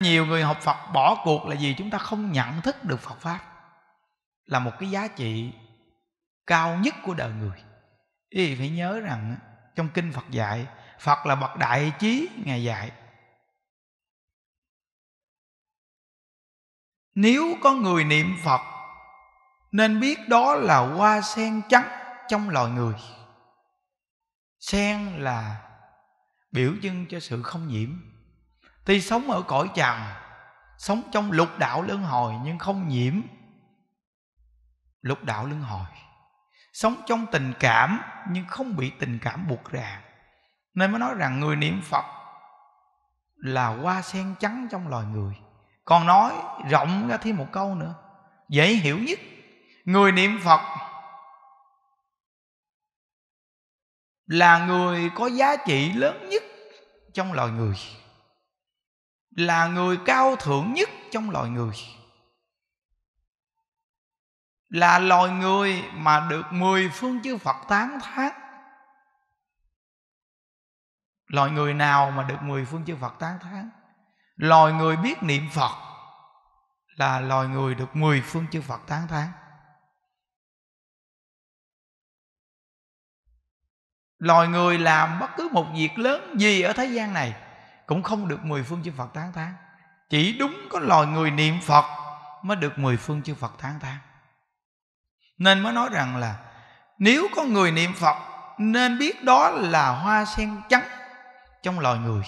nhiều người học phật bỏ cuộc là vì chúng ta không nhận thức được phật pháp là một cái giá trị cao nhất của đời người ý phải nhớ rằng trong kinh phật dạy phật là bậc đại trí ngài dạy nếu có người niệm phật nên biết đó là hoa sen trắng trong loài người sen là biểu trưng cho sự không nhiễm thì sống ở cõi trần Sống trong lục đạo luân hồi Nhưng không nhiễm Lục đạo luân hồi Sống trong tình cảm Nhưng không bị tình cảm buộc ràng Nên mới nói rằng người niệm Phật Là hoa sen trắng trong loài người Còn nói rộng ra thêm một câu nữa Dễ hiểu nhất Người niệm Phật Là người có giá trị lớn nhất Trong loài người là người cao thượng nhất trong loài người là loài người mà được mười phương chư Phật tán thán loài người nào mà được mười phương chư Phật tán thán loài người biết niệm Phật là loài người được mười phương chư Phật tán thán loài người làm bất cứ một việc lớn gì ở thế gian này cũng không được mười phương chư phật tán thán chỉ đúng có loài người niệm phật mới được mười phương chư phật tán thán nên mới nói rằng là nếu có người niệm phật nên biết đó là hoa sen trắng trong loài người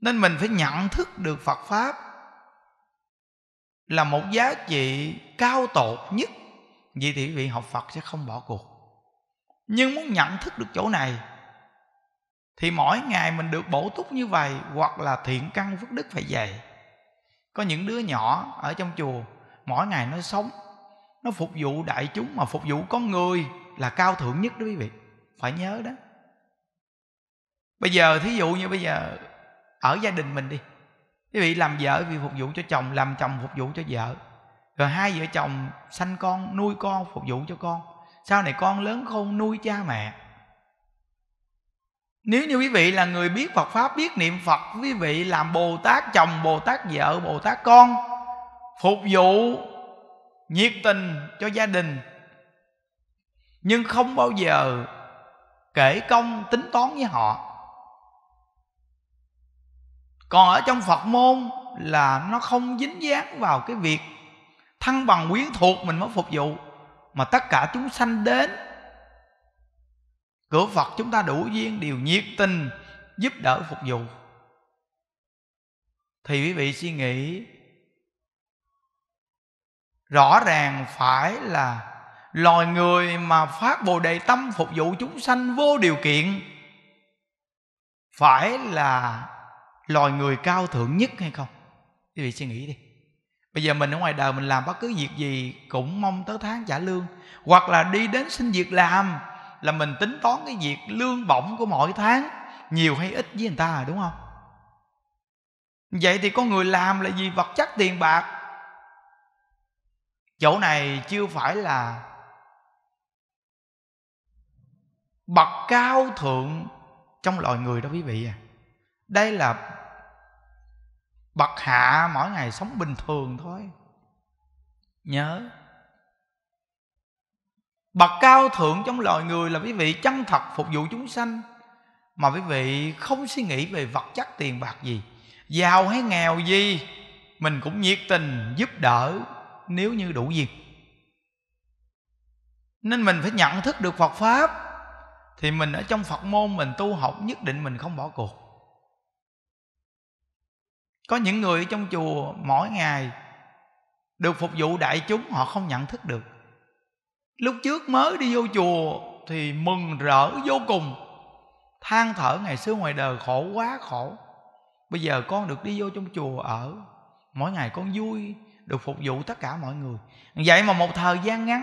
nên mình phải nhận thức được phật pháp là một giá trị cao tột nhất vậy thì quý vị học phật sẽ không bỏ cuộc nhưng muốn nhận thức được chỗ này thì mỗi ngày mình được bổ túc như vậy hoặc là thiện căn phước đức phải dày có những đứa nhỏ ở trong chùa mỗi ngày nó sống nó phục vụ đại chúng mà phục vụ con người là cao thượng nhất đó quý vị phải nhớ đó bây giờ thí dụ như bây giờ ở gia đình mình đi quý vị làm vợ vì phục vụ cho chồng làm chồng phục vụ cho vợ rồi hai vợ chồng sanh con nuôi con phục vụ cho con sau này con lớn khôn nuôi cha mẹ nếu như quý vị là người biết Phật Pháp Biết niệm Phật Quý vị làm Bồ Tát chồng Bồ Tát vợ Bồ Tát con Phục vụ Nhiệt tình cho gia đình Nhưng không bao giờ Kể công tính toán với họ Còn ở trong Phật môn Là nó không dính dáng vào cái việc Thăng bằng quyến thuộc mình mới phục vụ Mà tất cả chúng sanh đến cửa phật chúng ta đủ duyên đều nhiệt tình giúp đỡ phục vụ thì quý vị suy nghĩ rõ ràng phải là loài người mà phát bồ đề tâm phục vụ chúng sanh vô điều kiện phải là loài người cao thượng nhất hay không quý vị suy nghĩ đi bây giờ mình ở ngoài đời mình làm bất cứ việc gì cũng mong tới tháng trả lương hoặc là đi đến xin việc làm là mình tính toán cái việc lương bổng của mỗi tháng nhiều hay ít với người ta đúng không vậy thì con người làm là gì vật chất tiền bạc chỗ này chưa phải là bậc cao thượng trong loài người đó quý vị à đây là bậc hạ mỗi ngày sống bình thường thôi nhớ bậc cao thượng trong loài người là quý vị chân thật phục vụ chúng sanh mà quý vị không suy nghĩ về vật chất tiền bạc gì giàu hay nghèo gì mình cũng nhiệt tình giúp đỡ nếu như đủ dịp nên mình phải nhận thức được phật pháp thì mình ở trong phật môn mình tu học nhất định mình không bỏ cuộc có những người ở trong chùa mỗi ngày được phục vụ đại chúng họ không nhận thức được lúc trước mới đi vô chùa thì mừng rỡ vô cùng than thở ngày xưa ngoài đời khổ quá khổ bây giờ con được đi vô trong chùa ở mỗi ngày con vui được phục vụ tất cả mọi người vậy mà một thời gian ngắn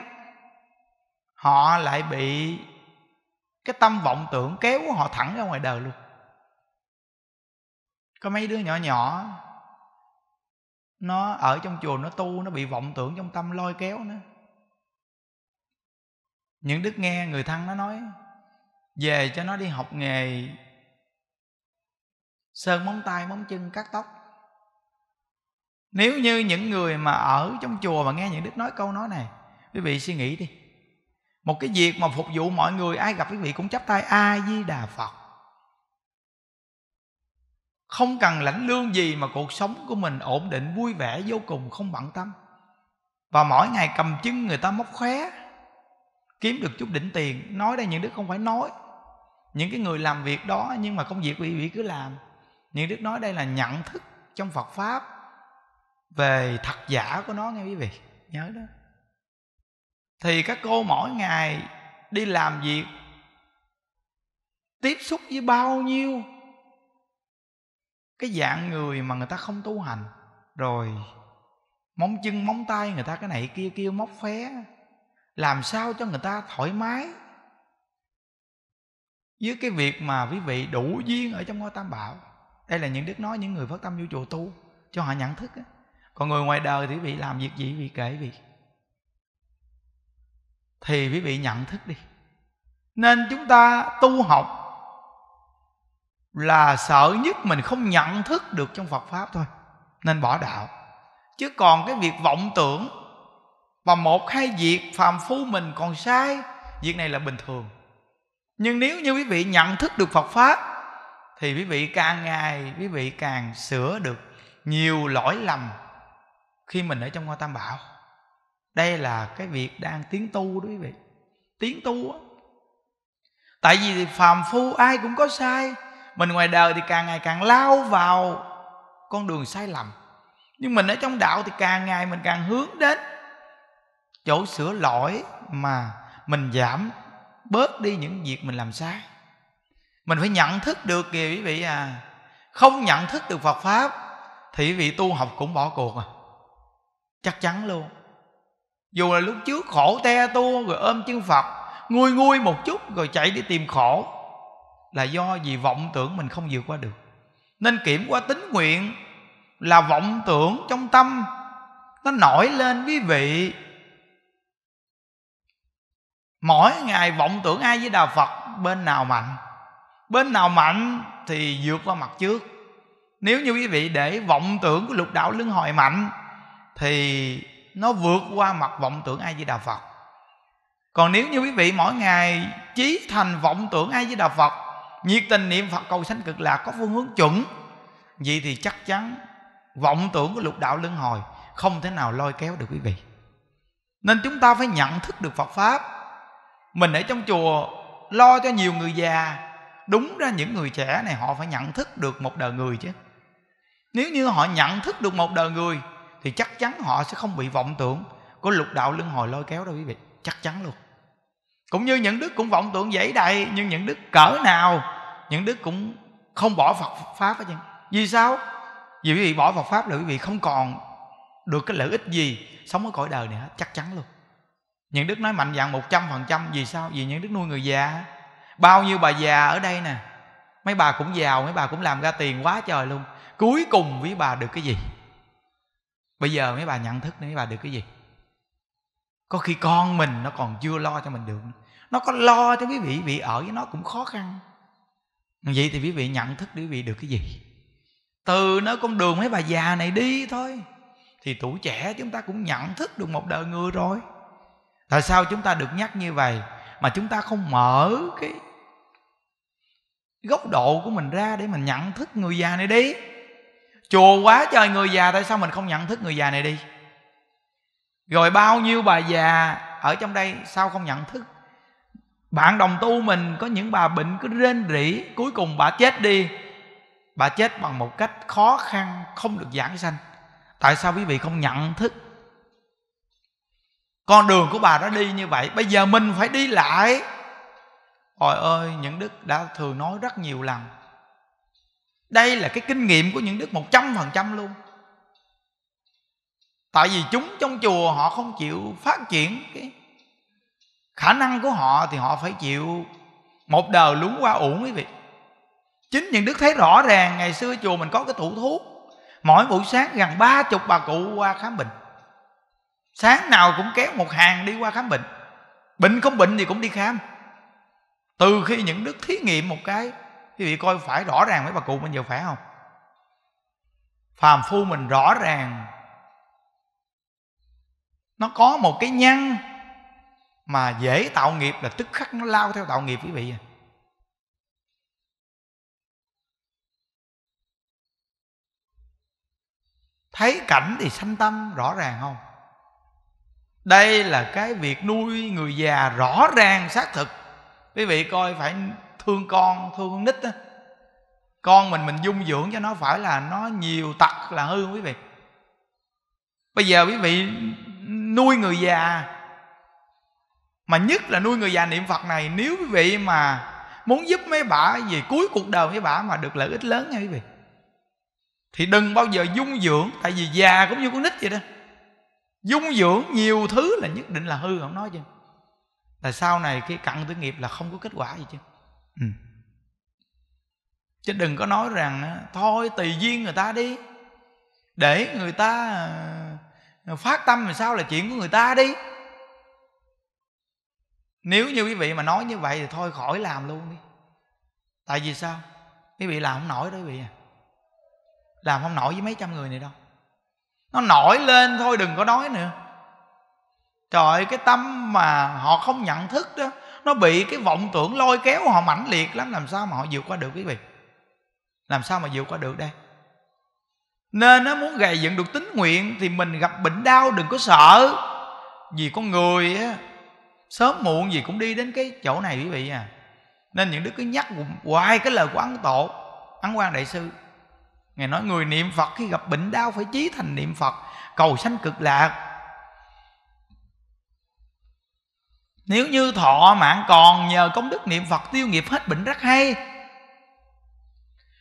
họ lại bị cái tâm vọng tưởng kéo họ thẳng ra ngoài đời luôn có mấy đứa nhỏ nhỏ nó ở trong chùa nó tu nó bị vọng tưởng trong tâm lôi kéo nữa những đức nghe người thân nó nói về cho nó đi học nghề sơn móng tay móng chân cắt tóc nếu như những người mà ở trong chùa mà nghe những đức nói câu nói này quý vị suy nghĩ đi một cái việc mà phục vụ mọi người ai gặp quý vị cũng chắp tay a di đà phật không cần lãnh lương gì mà cuộc sống của mình ổn định vui vẻ vô cùng không bận tâm và mỗi ngày cầm chân người ta móc khóe kiếm được chút đỉnh tiền nói đây những đức không phải nói những cái người làm việc đó nhưng mà công việc của vị cứ làm những đức nói đây là nhận thức trong phật pháp về thật giả của nó nghe quý vị nhớ đó thì các cô mỗi ngày đi làm việc tiếp xúc với bao nhiêu cái dạng người mà người ta không tu hành rồi móng chân móng tay người ta cái này kia kia móc phé làm sao cho người ta thoải mái với cái việc mà quý vị đủ duyên ở trong ngôi tam bảo đây là những đức nói những người phát tâm vô chùa tu cho họ nhận thức còn người ngoài đời thì quý vị làm việc gì vì kể vì thì quý vị nhận thức đi nên chúng ta tu học là sợ nhất mình không nhận thức được trong phật pháp thôi nên bỏ đạo chứ còn cái việc vọng tưởng và một hai việc phàm phu mình còn sai việc này là bình thường nhưng nếu như quý vị nhận thức được phật pháp thì quý vị càng ngày quý vị càng sửa được nhiều lỗi lầm khi mình ở trong ngôi tam bảo đây là cái việc đang tiến tu đó quý vị tiến tu á tại vì phàm phu ai cũng có sai mình ngoài đời thì càng ngày càng lao vào con đường sai lầm nhưng mình ở trong đạo thì càng ngày mình càng hướng đến chỗ sửa lỗi mà mình giảm bớt đi những việc mình làm sai mình phải nhận thức được kìa quý vị à không nhận thức được phật pháp thì quý vị tu học cũng bỏ cuộc à chắc chắn luôn dù là lúc trước khổ te tu rồi ôm chân phật nguôi nguôi một chút rồi chạy đi tìm khổ là do vì vọng tưởng mình không vượt qua được nên kiểm qua tính nguyện là vọng tưởng trong tâm nó nổi lên quý vị mỗi ngày vọng tưởng ai với đạo phật bên nào mạnh bên nào mạnh thì vượt qua mặt trước nếu như quý vị để vọng tưởng của lục đạo lưng hồi mạnh thì nó vượt qua mặt vọng tưởng ai với đạo phật còn nếu như quý vị mỗi ngày chí thành vọng tưởng ai với đạo phật nhiệt tình niệm phật cầu sanh cực lạc có phương hướng chuẩn vậy thì chắc chắn vọng tưởng của lục đạo luân hồi không thể nào lôi kéo được quý vị nên chúng ta phải nhận thức được phật pháp mình ở trong chùa lo cho nhiều người già đúng ra những người trẻ này họ phải nhận thức được một đời người chứ nếu như họ nhận thức được một đời người thì chắc chắn họ sẽ không bị vọng tưởng của lục đạo luân hồi lôi kéo đâu quý vị chắc chắn luôn cũng như những đức cũng vọng tưởng dãy đầy nhưng những đức cỡ nào những đức cũng không bỏ phật pháp hết chứ vì sao vì quý vị bỏ phật pháp là quý vị không còn được cái lợi ích gì sống ở cõi đời này hết chắc chắn luôn những đức nói mạnh dạn một trăm phần trăm Vì sao? Vì những đức nuôi người già Bao nhiêu bà già ở đây nè Mấy bà cũng giàu, mấy bà cũng làm ra tiền quá trời luôn Cuối cùng với bà được cái gì? Bây giờ mấy bà nhận thức nữa mấy bà được cái gì? Có khi con mình nó còn chưa lo cho mình được Nó có lo cho quý vị, vị ở với nó cũng khó khăn Vậy thì quý vị nhận thức để quý vị được cái gì? Từ nơi con đường mấy bà già này đi thôi Thì tuổi trẻ chúng ta cũng nhận thức được một đời người rồi tại sao chúng ta được nhắc như vậy mà chúng ta không mở cái góc độ của mình ra để mình nhận thức người già này đi chùa quá trời người già tại sao mình không nhận thức người già này đi rồi bao nhiêu bà già ở trong đây sao không nhận thức bạn đồng tu mình có những bà bệnh cứ rên rỉ cuối cùng bà chết đi bà chết bằng một cách khó khăn không được giảng sanh tại sao quý vị không nhận thức con đường của bà đã đi như vậy bây giờ mình phải đi lại ôi ơi những đức đã thường nói rất nhiều lần đây là cái kinh nghiệm của những đức một trăm phần trăm luôn tại vì chúng trong chùa họ không chịu phát triển cái khả năng của họ thì họ phải chịu một đời lún qua uổng quý vị chính những đức thấy rõ ràng ngày xưa chùa mình có cái tủ thuốc mỗi buổi sáng gần ba chục bà cụ qua khám bệnh sáng nào cũng kéo một hàng đi qua khám bệnh bệnh không bệnh thì cũng đi khám từ khi những đức thí nghiệm một cái quý vị coi phải rõ ràng mấy bà cụ mình giờ khỏe không phàm phu mình rõ ràng nó có một cái nhân mà dễ tạo nghiệp là tức khắc nó lao theo tạo nghiệp quý vị à. thấy cảnh thì sanh tâm rõ ràng không đây là cái việc nuôi người già rõ ràng xác thực quý vị coi phải thương con thương con nít á con mình mình dung dưỡng cho nó phải là nó nhiều tật là hư quý vị bây giờ quý vị nuôi người già mà nhất là nuôi người già niệm phật này nếu quý vị mà muốn giúp mấy bà gì cuối cuộc đời mấy bà mà được lợi ích lớn nha quý vị thì đừng bao giờ dung dưỡng tại vì già cũng như con nít vậy đó dung dưỡng nhiều thứ là nhất định là hư không nói chứ là sau này cái cặn tử nghiệp là không có kết quả gì chứ ừ. chứ đừng có nói rằng thôi tùy duyên người ta đi để người ta ờ, phát tâm thì sao là chuyện của người ta đi nếu như quý vị mà nói như vậy thì thôi khỏi làm luôn đi tại vì sao quý vị làm không nổi đó quý vị à làm không nổi với mấy trăm người này đâu nó nổi lên thôi đừng có nói nữa trời cái tâm mà họ không nhận thức đó nó bị cái vọng tưởng lôi kéo họ mãnh liệt lắm làm sao mà họ vượt qua được quý vị làm sao mà vượt qua được đây nên nó muốn gầy dựng được tính nguyện thì mình gặp bệnh đau đừng có sợ vì con người á sớm muộn gì cũng đi đến cái chỗ này quý vị à nên những đứa cứ nhắc hoài cái lời của ấn tổ ấn quan đại sư Ngài nói người niệm Phật khi gặp bệnh đau phải chí thành niệm Phật Cầu sanh cực lạc Nếu như thọ mạng còn nhờ công đức niệm Phật tiêu nghiệp hết bệnh rất hay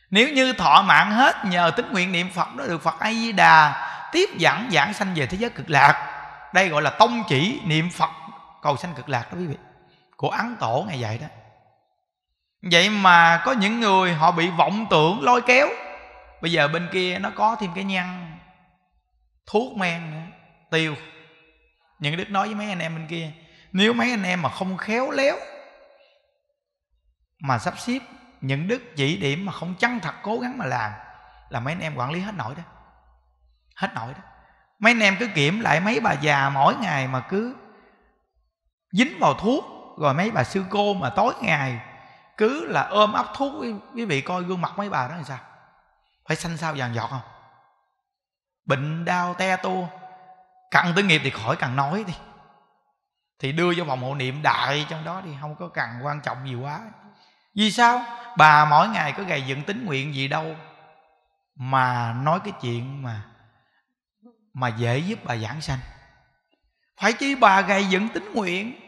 Nếu như thọ mạng hết nhờ tính nguyện niệm Phật đó được Phật A-di-đà Tiếp dẫn giảng sanh về thế giới cực lạc Đây gọi là tông chỉ niệm Phật cầu sanh cực lạc đó quý vị Của Ấn Tổ ngày dạy đó Vậy mà có những người họ bị vọng tưởng lôi kéo bây giờ bên kia nó có thêm cái nhăn thuốc men nữa tiêu những đức nói với mấy anh em bên kia nếu mấy anh em mà không khéo léo mà sắp xếp những đức chỉ điểm mà không chăng thật cố gắng mà làm là mấy anh em quản lý hết nổi đó hết nổi đó mấy anh em cứ kiểm lại mấy bà già mỗi ngày mà cứ dính vào thuốc rồi mấy bà sư cô mà tối ngày cứ là ôm ấp thuốc quý vị coi gương mặt mấy bà đó làm sao phải sanh sao vàng giọt không bệnh đau te tua cần tới nghiệp thì khỏi cần nói đi thì đưa cho vòng hộ niệm đại trong đó đi không có cần quan trọng gì quá vì sao bà mỗi ngày có gầy dựng tính nguyện gì đâu mà nói cái chuyện mà mà dễ giúp bà giảng sanh phải chỉ bà gầy dựng tính nguyện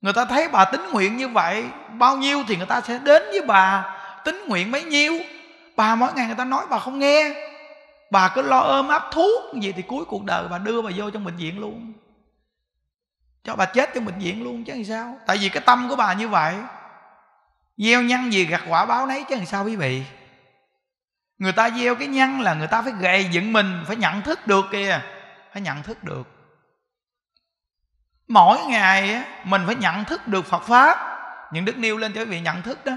người ta thấy bà tính nguyện như vậy bao nhiêu thì người ta sẽ đến với bà tính nguyện mấy nhiêu bà mỗi ngày người ta nói bà không nghe bà cứ lo ôm áp thuốc gì thì cuối cuộc đời bà đưa bà vô trong bệnh viện luôn cho bà chết trong bệnh viện luôn chứ làm sao tại vì cái tâm của bà như vậy gieo nhân gì gặt quả báo nấy chứ làm sao quý vị người ta gieo cái nhân là người ta phải gầy dựng mình phải nhận thức được kìa phải nhận thức được mỗi ngày mình phải nhận thức được phật pháp những đức nêu lên cho quý vị nhận thức đó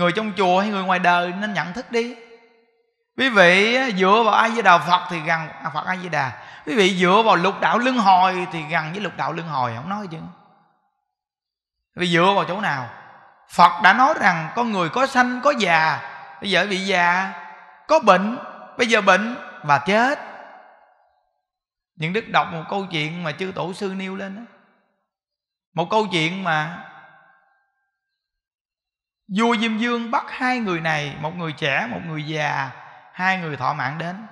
người trong chùa hay người ngoài đời nên nhận thức đi quý vị dựa vào ai với đà phật thì gần à, phật ai với đà quý vị dựa vào lục đạo luân hồi thì gần với lục đạo luân hồi không nói chứ vì dựa vào chỗ nào phật đã nói rằng con người có sanh có già bây giờ bị già có bệnh bây giờ bệnh và chết những đức đọc một câu chuyện mà chư tổ sư nêu lên đó. một câu chuyện mà vua diêm dương bắt hai người này một người trẻ một người già hai người thọ mạng đến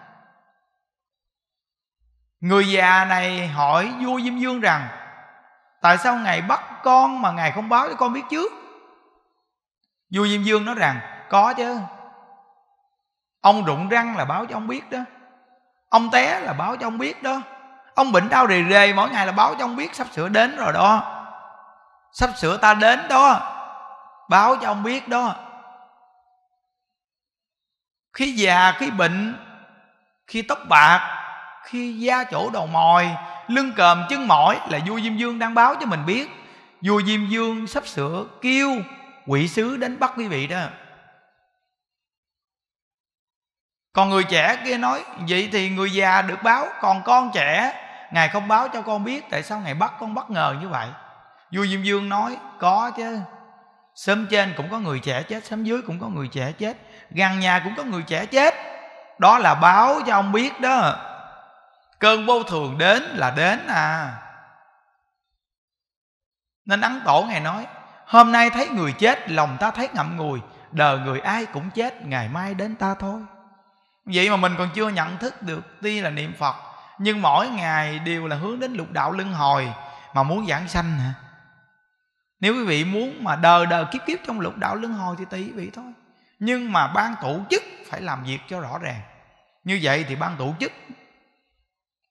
người già này hỏi vua diêm dương rằng tại sao ngài bắt con mà ngài không báo cho con biết trước vua diêm dương nói rằng có chứ ông rụng răng là báo cho ông biết đó ông té là báo cho ông biết đó ông bệnh đau rề rề mỗi ngày là báo cho ông biết sắp sửa đến rồi đó sắp sửa ta đến đó báo cho ông biết đó khi già khi bệnh khi tóc bạc khi da chỗ đầu mòi lưng còm chân mỏi là vua diêm dương đang báo cho mình biết vua diêm dương sắp sửa kêu quỷ sứ đến bắt quý vị đó còn người trẻ kia nói vậy thì người già được báo còn con trẻ ngài không báo cho con biết tại sao ngài bắt con bất ngờ như vậy vua diêm dương nói có chứ sớm trên cũng có người trẻ chết sớm dưới cũng có người trẻ chết gần nhà cũng có người trẻ chết đó là báo cho ông biết đó cơn vô thường đến là đến à nên ấn tổ ngày nói hôm nay thấy người chết lòng ta thấy ngậm ngùi đời người ai cũng chết ngày mai đến ta thôi vậy mà mình còn chưa nhận thức được tuy là niệm phật nhưng mỗi ngày đều là hướng đến lục đạo luân hồi mà muốn giảng sanh hả nếu quý vị muốn mà đời đời kiếp kiếp trong lục đạo luân hồi thì tùy quý vị thôi nhưng mà ban tổ chức phải làm việc cho rõ ràng như vậy thì ban tổ chức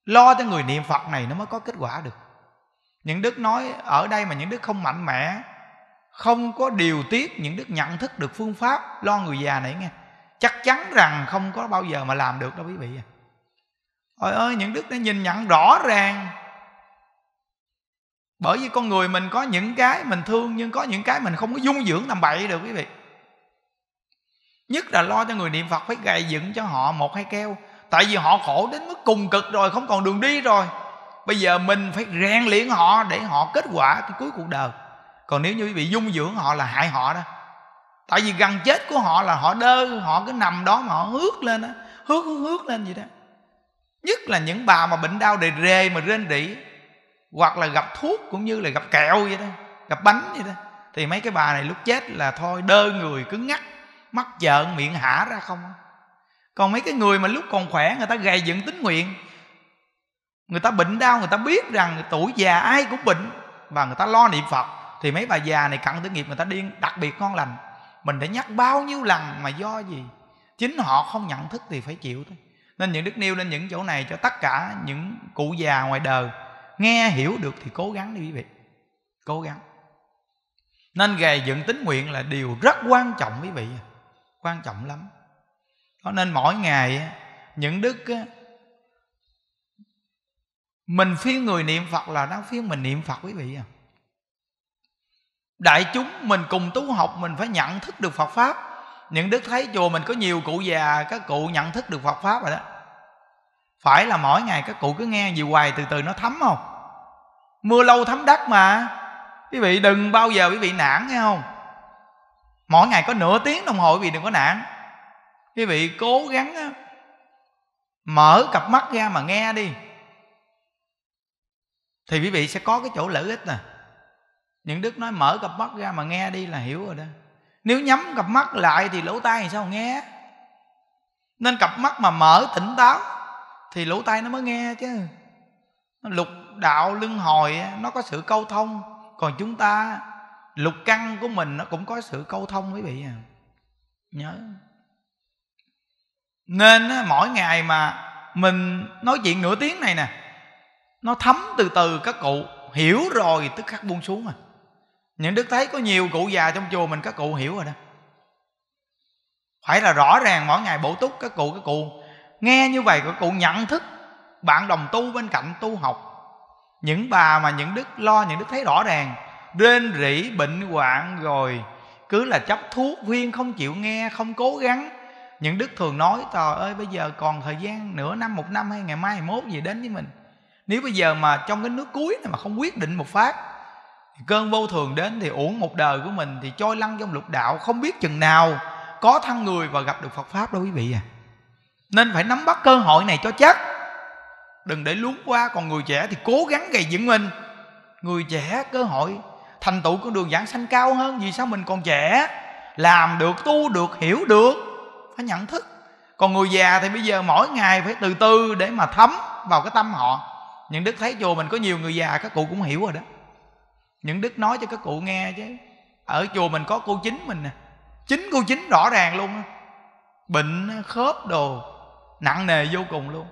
lo cho người niệm phật này nó mới có kết quả được những đức nói ở đây mà những đức không mạnh mẽ không có điều tiết những đức nhận thức được phương pháp lo người già này nghe chắc chắn rằng không có bao giờ mà làm được đâu quý vị à. ôi ơi những đức đã nhìn nhận rõ ràng bởi vì con người mình có những cái mình thương nhưng có những cái mình không có dung dưỡng làm bậy được quý vị nhất là lo cho người niệm phật phải gầy dựng cho họ một hai keo tại vì họ khổ đến mức cùng cực rồi không còn đường đi rồi bây giờ mình phải rèn luyện họ để họ kết quả cái cuối cuộc đời còn nếu như quý vị dung dưỡng họ là hại họ đó tại vì gần chết của họ là họ đơ họ cứ nằm đó mà họ hước lên á hước hước lên vậy đó nhất là những bà mà bệnh đau đề rề mà rên rỉ hoặc là gặp thuốc cũng như là gặp kẹo vậy đó gặp bánh vậy đó thì mấy cái bà này lúc chết là thôi đơ người cứng ngắc mắt trợn miệng hả ra không còn mấy cái người mà lúc còn khỏe người ta gầy dựng tính nguyện người ta bệnh đau người ta biết rằng tuổi già ai cũng bệnh và người ta lo niệm phật thì mấy bà già này cận tử nghiệp người ta điên đặc biệt ngon lành mình đã nhắc bao nhiêu lần mà do gì chính họ không nhận thức thì phải chịu thôi nên những đức nêu lên những chỗ này cho tất cả những cụ già ngoài đời nghe hiểu được thì cố gắng đi quý vị cố gắng nên gầy dựng tính nguyện là điều rất quan trọng quý vị quan trọng lắm cho nên mỗi ngày những đức mình phiên người niệm phật là đang phiên mình niệm phật quý vị à đại chúng mình cùng tu học mình phải nhận thức được phật pháp những đức thấy chùa mình có nhiều cụ già các cụ nhận thức được phật pháp rồi đó phải là mỗi ngày các cụ cứ nghe gì hoài từ từ nó thấm không mưa lâu thấm đất mà quý vị đừng bao giờ quý vị nản nghe không mỗi ngày có nửa tiếng đồng hồ quý vị đừng có nản quý vị cố gắng á, mở cặp mắt ra mà nghe đi thì quý vị sẽ có cái chỗ lợi ích nè những đức nói mở cặp mắt ra mà nghe đi là hiểu rồi đó nếu nhắm cặp mắt lại thì lỗ tai thì sao nghe nên cặp mắt mà mở tỉnh táo thì lỗ tai nó mới nghe chứ nó lục đạo luân hồi nó có sự câu thông còn chúng ta lục căn của mình nó cũng có sự câu thông quý vị à nhớ nên mỗi ngày mà mình nói chuyện nửa tiếng này nè nó thấm từ từ các cụ hiểu rồi tức khắc buông xuống à những đức thấy có nhiều cụ già trong chùa mình các cụ hiểu rồi đó phải là rõ ràng mỗi ngày bổ túc các cụ các cụ nghe như vậy các cụ nhận thức bạn đồng tu bên cạnh tu học những bà mà những đức lo những đức thấy rõ ràng rên rỉ bệnh hoạn rồi cứ là chấp thuốc viên không chịu nghe không cố gắng những đức thường nói trời ơi bây giờ còn thời gian nửa năm một năm hay ngày mai ngày mốt gì đến với mình nếu bây giờ mà trong cái nước cuối này mà không quyết định một phát cơn vô thường đến thì uổng một đời của mình thì trôi lăn trong lục đạo không biết chừng nào có thân người và gặp được phật pháp đâu quý vị à nên phải nắm bắt cơ hội này cho chắc đừng để lún qua còn người trẻ thì cố gắng gây dựng mình người trẻ cơ hội thành tựu con đường giảng sanh cao hơn vì sao mình còn trẻ làm được tu được hiểu được phải nhận thức còn người già thì bây giờ mỗi ngày phải từ từ để mà thấm vào cái tâm họ những đức thấy chùa mình có nhiều người già các cụ cũng hiểu rồi đó những đức nói cho các cụ nghe chứ ở chùa mình có cô chính mình nè chính cô chính rõ ràng luôn bệnh khớp đồ nặng nề vô cùng luôn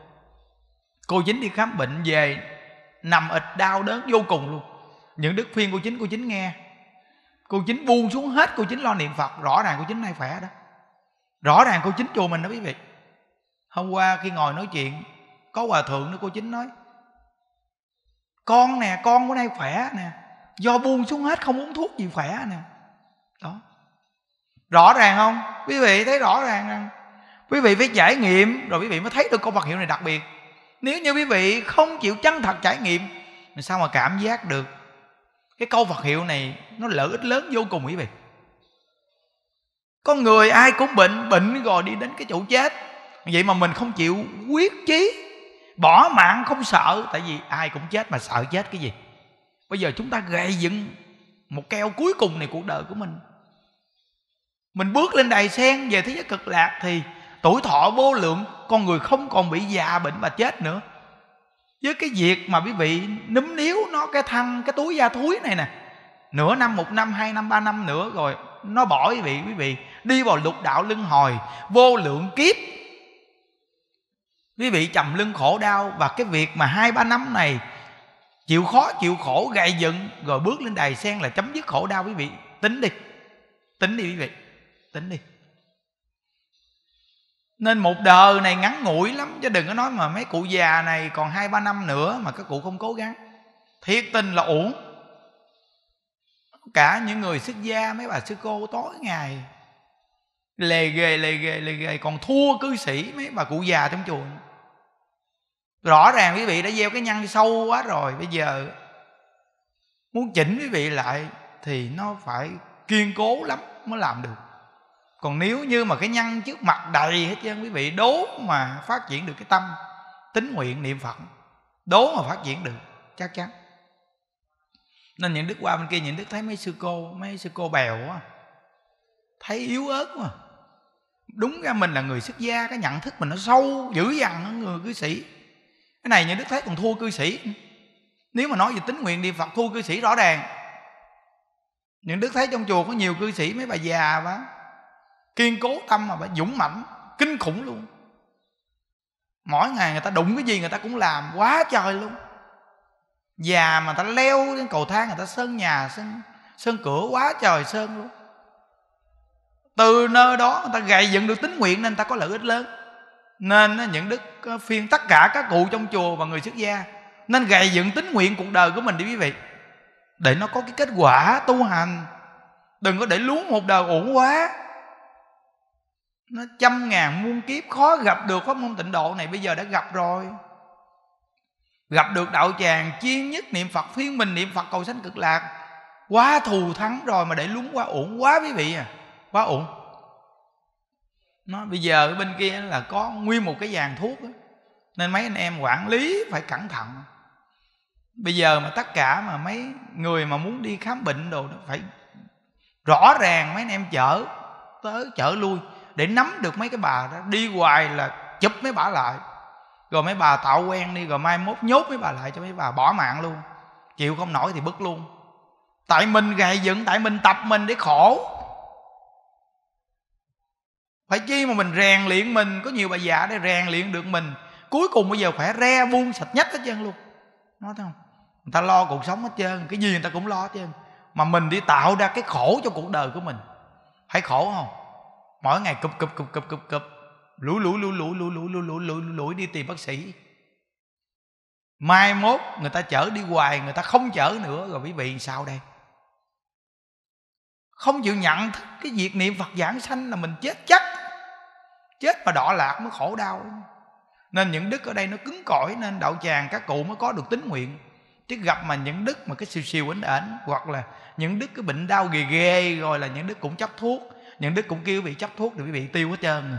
cô chính đi khám bệnh về nằm ịch đau đớn vô cùng luôn những đức khuyên cô chính cô chính nghe cô chính buông xuống hết cô chính lo niệm phật rõ ràng cô chính nay khỏe đó rõ ràng cô chính chùa mình đó quý vị hôm qua khi ngồi nói chuyện có hòa thượng nữa cô chính nói con nè con của nay khỏe nè do buông xuống hết không uống thuốc gì khỏe nè đó rõ ràng không quý vị thấy rõ ràng rằng quý vị phải trải nghiệm rồi quý vị mới thấy được câu vật hiệu này đặc biệt nếu như quý vị không chịu chân thật trải nghiệm thì sao mà cảm giác được cái câu phật hiệu này nó lợi ích lớn vô cùng quý vị con người ai cũng bệnh bệnh rồi đi đến cái chỗ chết vậy mà mình không chịu quyết chí bỏ mạng không sợ tại vì ai cũng chết mà sợ chết cái gì bây giờ chúng ta gây dựng một keo cuối cùng này cuộc đời của mình mình bước lên đài sen về thế giới cực lạc thì tuổi thọ vô lượng con người không còn bị già bệnh mà chết nữa với cái việc mà quý vị núm níu nó cái thân cái túi da thúi này nè nửa năm một năm hai năm ba năm nữa rồi nó bỏ quý vị quý vị đi vào lục đạo lưng hồi vô lượng kiếp quý vị trầm lưng khổ đau và cái việc mà hai ba năm này chịu khó chịu khổ gầy dựng rồi bước lên đài sen là chấm dứt khổ đau quý vị tính đi tính đi quý vị tính đi nên một đời này ngắn ngủi lắm chứ đừng có nói mà mấy cụ già này còn hai ba năm nữa mà các cụ không cố gắng thiệt tình là uổng cả những người xuất gia mấy bà sư cô tối ngày lề ghề lề ghề lề ghề còn thua cư sĩ mấy bà cụ già trong chùa rõ ràng quý vị đã gieo cái nhăn sâu quá rồi bây giờ muốn chỉnh quý vị lại thì nó phải kiên cố lắm mới làm được còn nếu như mà cái nhân trước mặt đầy hết trơn quý vị đố mà phát triển được cái tâm tính nguyện niệm phật đố mà phát triển được chắc chắn nên những đức qua bên kia những đức thấy mấy sư cô mấy sư cô bèo quá thấy yếu ớt quá đúng ra mình là người xuất gia cái nhận thức mình nó sâu dữ dằn người cư sĩ cái này những đức thấy còn thua cư sĩ nếu mà nói về tính nguyện niệm phật thua cư sĩ rõ ràng những đức thấy trong chùa có nhiều cư sĩ mấy bà già quá kiên cố tâm mà phải dũng mãnh kinh khủng luôn mỗi ngày người ta đụng cái gì người ta cũng làm quá trời luôn già mà ta leo lên cầu thang người ta sơn nhà sơn sơn cửa quá trời sơn luôn từ nơi đó người ta gây dựng được tính nguyện nên người ta có lợi ích lớn nên những đức phiên tất cả các cụ trong chùa và người xuất gia nên gây dựng tính nguyện cuộc đời của mình đi quý vị để nó có cái kết quả tu hành đừng có để lú một đời uổng quá nó trăm ngàn muôn kiếp khó gặp được pháp môn tịnh độ này bây giờ đã gặp rồi gặp được đạo tràng chiên nhất niệm phật phiên mình niệm phật cầu sanh cực lạc quá thù thắng rồi mà để lúng quá ổn quá quý vị à quá ổn nó bây giờ bên kia là có nguyên một cái vàng thuốc đó. nên mấy anh em quản lý phải cẩn thận bây giờ mà tất cả mà mấy người mà muốn đi khám bệnh đồ đó phải rõ ràng mấy anh em chở tới chở lui để nắm được mấy cái bà đó đi hoài là chụp mấy bà lại rồi mấy bà tạo quen đi rồi mai mốt nhốt mấy bà lại cho mấy bà bỏ mạng luôn chịu không nổi thì bứt luôn tại mình gầy dựng tại mình tập mình để khổ phải chi mà mình rèn luyện mình có nhiều bà già để rèn luyện được mình cuối cùng bây giờ khỏe re vuông sạch nhất hết trơn luôn nói thấy không người ta lo cuộc sống hết trơn cái gì người ta cũng lo hết trơn mà mình đi tạo ra cái khổ cho cuộc đời của mình phải khổ không mỗi ngày cụp cụp cụp cụp cụp cụp lũ lũ lũ lũ lũ lũ lũ lũ lũ lũ đi tìm bác sĩ mai mốt người ta chở đi hoài người ta không chở nữa rồi quý vị sao đây không chịu nhận cái việc niệm phật giảng sanh là mình chết chắc chết mà đọa lạc mới khổ đau nên những đức ở đây nó cứng cỏi nên đạo tràng các cụ mới có được tính nguyện chứ gặp mà những đức mà cái siêu siêu ảnh ảnh hoặc là những đức cái bệnh đau ghê ghê rồi là những đức cũng chấp thuốc những đức cũng kêu bị vị chấp thuốc thì quý vị tiêu hết trơn à.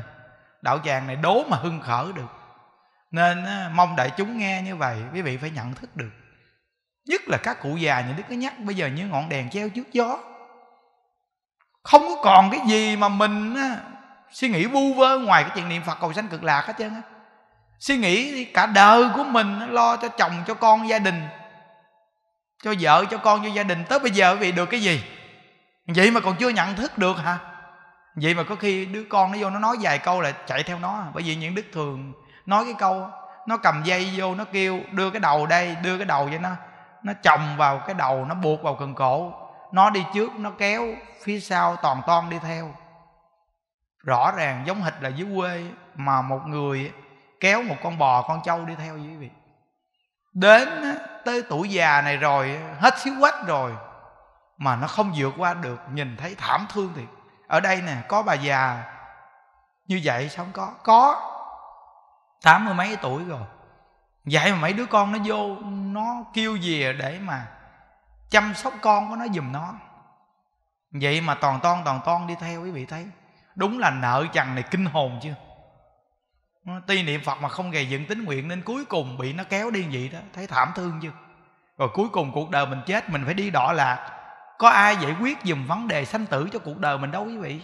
đạo tràng này đố mà hưng khởi được nên mong đại chúng nghe như vậy quý vị phải nhận thức được nhất là các cụ già những đức cứ nhắc bây giờ như ngọn đèn treo trước gió không có còn cái gì mà mình suy nghĩ vu vơ ngoài cái chuyện niệm phật cầu sanh cực lạc hết trơn á suy nghĩ cả đời của mình lo cho chồng cho con gia đình cho vợ cho con cho gia đình tới bây giờ quý vị được cái gì vậy mà còn chưa nhận thức được hả vậy mà có khi đứa con nó vô nó nói vài câu là chạy theo nó bởi vì những đức thường nói cái câu nó cầm dây vô nó kêu đưa cái đầu đây đưa cái đầu cho nó nó chồng vào cái đầu nó buộc vào cần cổ nó đi trước nó kéo phía sau toàn ton đi theo rõ ràng giống hịch là dưới quê mà một người kéo một con bò con trâu đi theo quý vị đến tới tuổi già này rồi hết xíu quách rồi mà nó không vượt qua được nhìn thấy thảm thương thiệt ở đây nè có bà già như vậy sao không có có tám mươi mấy tuổi rồi vậy mà mấy đứa con nó vô nó kêu về để mà chăm sóc con của nó giùm nó vậy mà toàn ton toàn ton đi theo quý vị thấy đúng là nợ chằn này kinh hồn chưa tuy niệm phật mà không gầy dựng tính nguyện nên cuối cùng bị nó kéo đi vậy đó thấy thảm thương chưa rồi cuối cùng cuộc đời mình chết mình phải đi đỏ lạc có ai giải quyết dùm vấn đề sanh tử cho cuộc đời mình đâu quý vị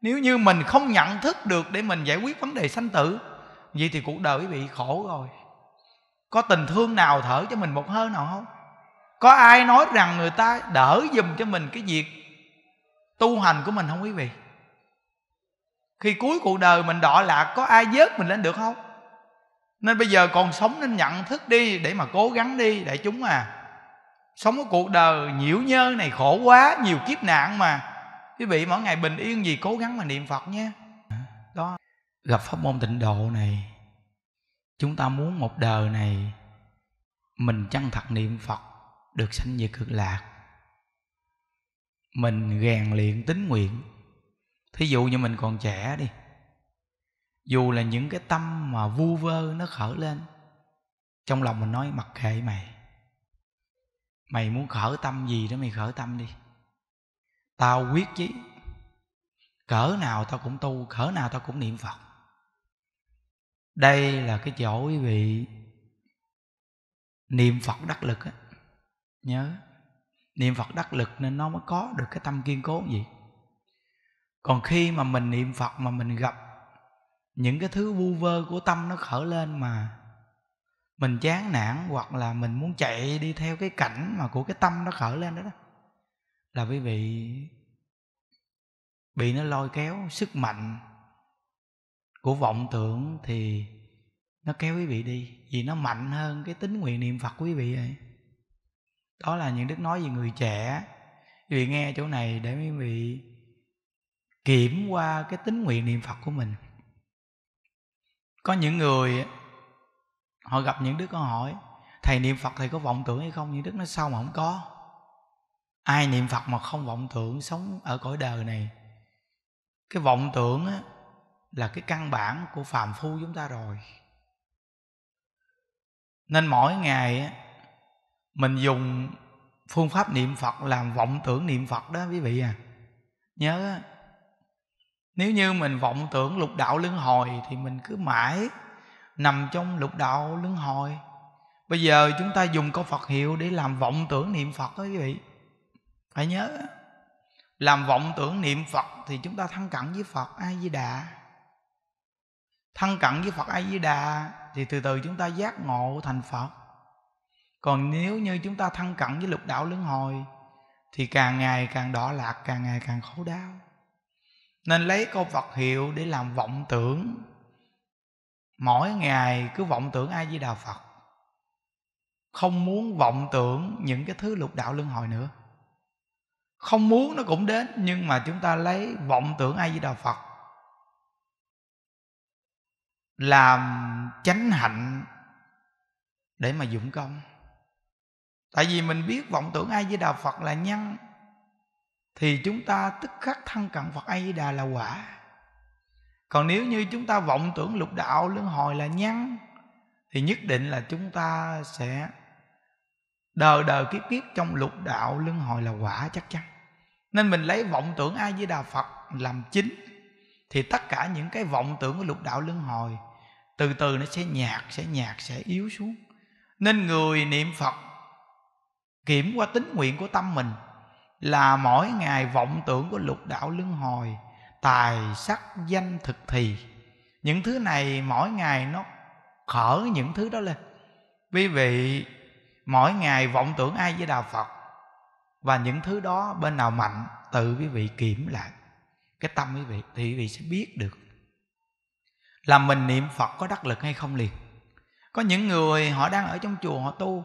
nếu như mình không nhận thức được để mình giải quyết vấn đề sanh tử vậy thì cuộc đời quý vị khổ rồi có tình thương nào thở cho mình một hơi nào không có ai nói rằng người ta đỡ dùm cho mình cái việc tu hành của mình không quý vị khi cuối cuộc đời mình đọa lạc có ai vớt mình lên được không nên bây giờ còn sống nên nhận thức đi để mà cố gắng đi để chúng à sống cái cuộc đời nhiễu nhơ này khổ quá nhiều kiếp nạn mà quý vị mỗi ngày bình yên gì cố gắng mà niệm phật nhé đó gặp pháp môn tịnh độ này chúng ta muốn một đời này mình chân thật niệm phật được sanh về cực lạc mình rèn luyện tính nguyện thí dụ như mình còn trẻ đi dù là những cái tâm mà vu vơ nó khởi lên trong lòng mình nói mặc kệ mày mày muốn khởi tâm gì đó mày khởi tâm đi tao quyết chí cỡ nào tao cũng tu cỡ nào tao cũng niệm phật đây là cái chỗ quý vị niệm phật đắc lực á nhớ niệm phật đắc lực nên nó mới có được cái tâm kiên cố gì còn khi mà mình niệm phật mà mình gặp những cái thứ vu vơ của tâm nó khởi lên mà mình chán nản hoặc là mình muốn chạy đi theo cái cảnh mà của cái tâm nó khởi lên đó, đó là quý vị bị nó lôi kéo sức mạnh của vọng tưởng thì nó kéo quý vị đi vì nó mạnh hơn cái tính nguyện niệm phật quý vị ấy đó là những đức nói về người trẻ quý vị nghe chỗ này để quý vị kiểm qua cái tính nguyện niệm phật của mình có những người họ gặp những đức có hỏi thầy niệm phật thầy có vọng tưởng hay không những đức nói sao mà không có ai niệm phật mà không vọng tưởng sống ở cõi đời này cái vọng tưởng á, là cái căn bản của phàm phu chúng ta rồi nên mỗi ngày á, mình dùng phương pháp niệm phật làm vọng tưởng niệm phật đó quý vị à nhớ nếu như mình vọng tưởng lục đạo luân hồi thì mình cứ mãi nằm trong lục đạo luân hồi bây giờ chúng ta dùng câu phật hiệu để làm vọng tưởng niệm phật đó quý vị phải nhớ làm vọng tưởng niệm phật thì chúng ta thân cận với phật a di đà thân cận với phật a di đà thì từ từ chúng ta giác ngộ thành phật còn nếu như chúng ta thân cận với lục đạo luân hồi thì càng ngày càng đỏ lạc càng ngày càng khổ đau nên lấy câu phật hiệu để làm vọng tưởng mỗi ngày cứ vọng tưởng a di đà phật không muốn vọng tưởng những cái thứ lục đạo luân hồi nữa không muốn nó cũng đến nhưng mà chúng ta lấy vọng tưởng a di đà phật làm chánh hạnh để mà dụng công tại vì mình biết vọng tưởng a di đà phật là nhân thì chúng ta tức khắc thân cận phật a di đà là quả còn nếu như chúng ta vọng tưởng lục đạo luân hồi là nhân thì nhất định là chúng ta sẽ đời đời kiếp kiếp trong lục đạo luân hồi là quả chắc chắn nên mình lấy vọng tưởng ai với đà phật làm chính thì tất cả những cái vọng tưởng của lục đạo luân hồi từ từ nó sẽ nhạt sẽ nhạt sẽ yếu xuống nên người niệm phật kiểm qua tính nguyện của tâm mình là mỗi ngày vọng tưởng của lục đạo luân hồi tài sắc danh thực thì những thứ này mỗi ngày nó khởi những thứ đó lên quý vị mỗi ngày vọng tưởng ai với đạo phật và những thứ đó bên nào mạnh tự quý vị kiểm lại cái tâm quý vị thì quý vị sẽ biết được là mình niệm phật có đắc lực hay không liền có những người họ đang ở trong chùa họ tu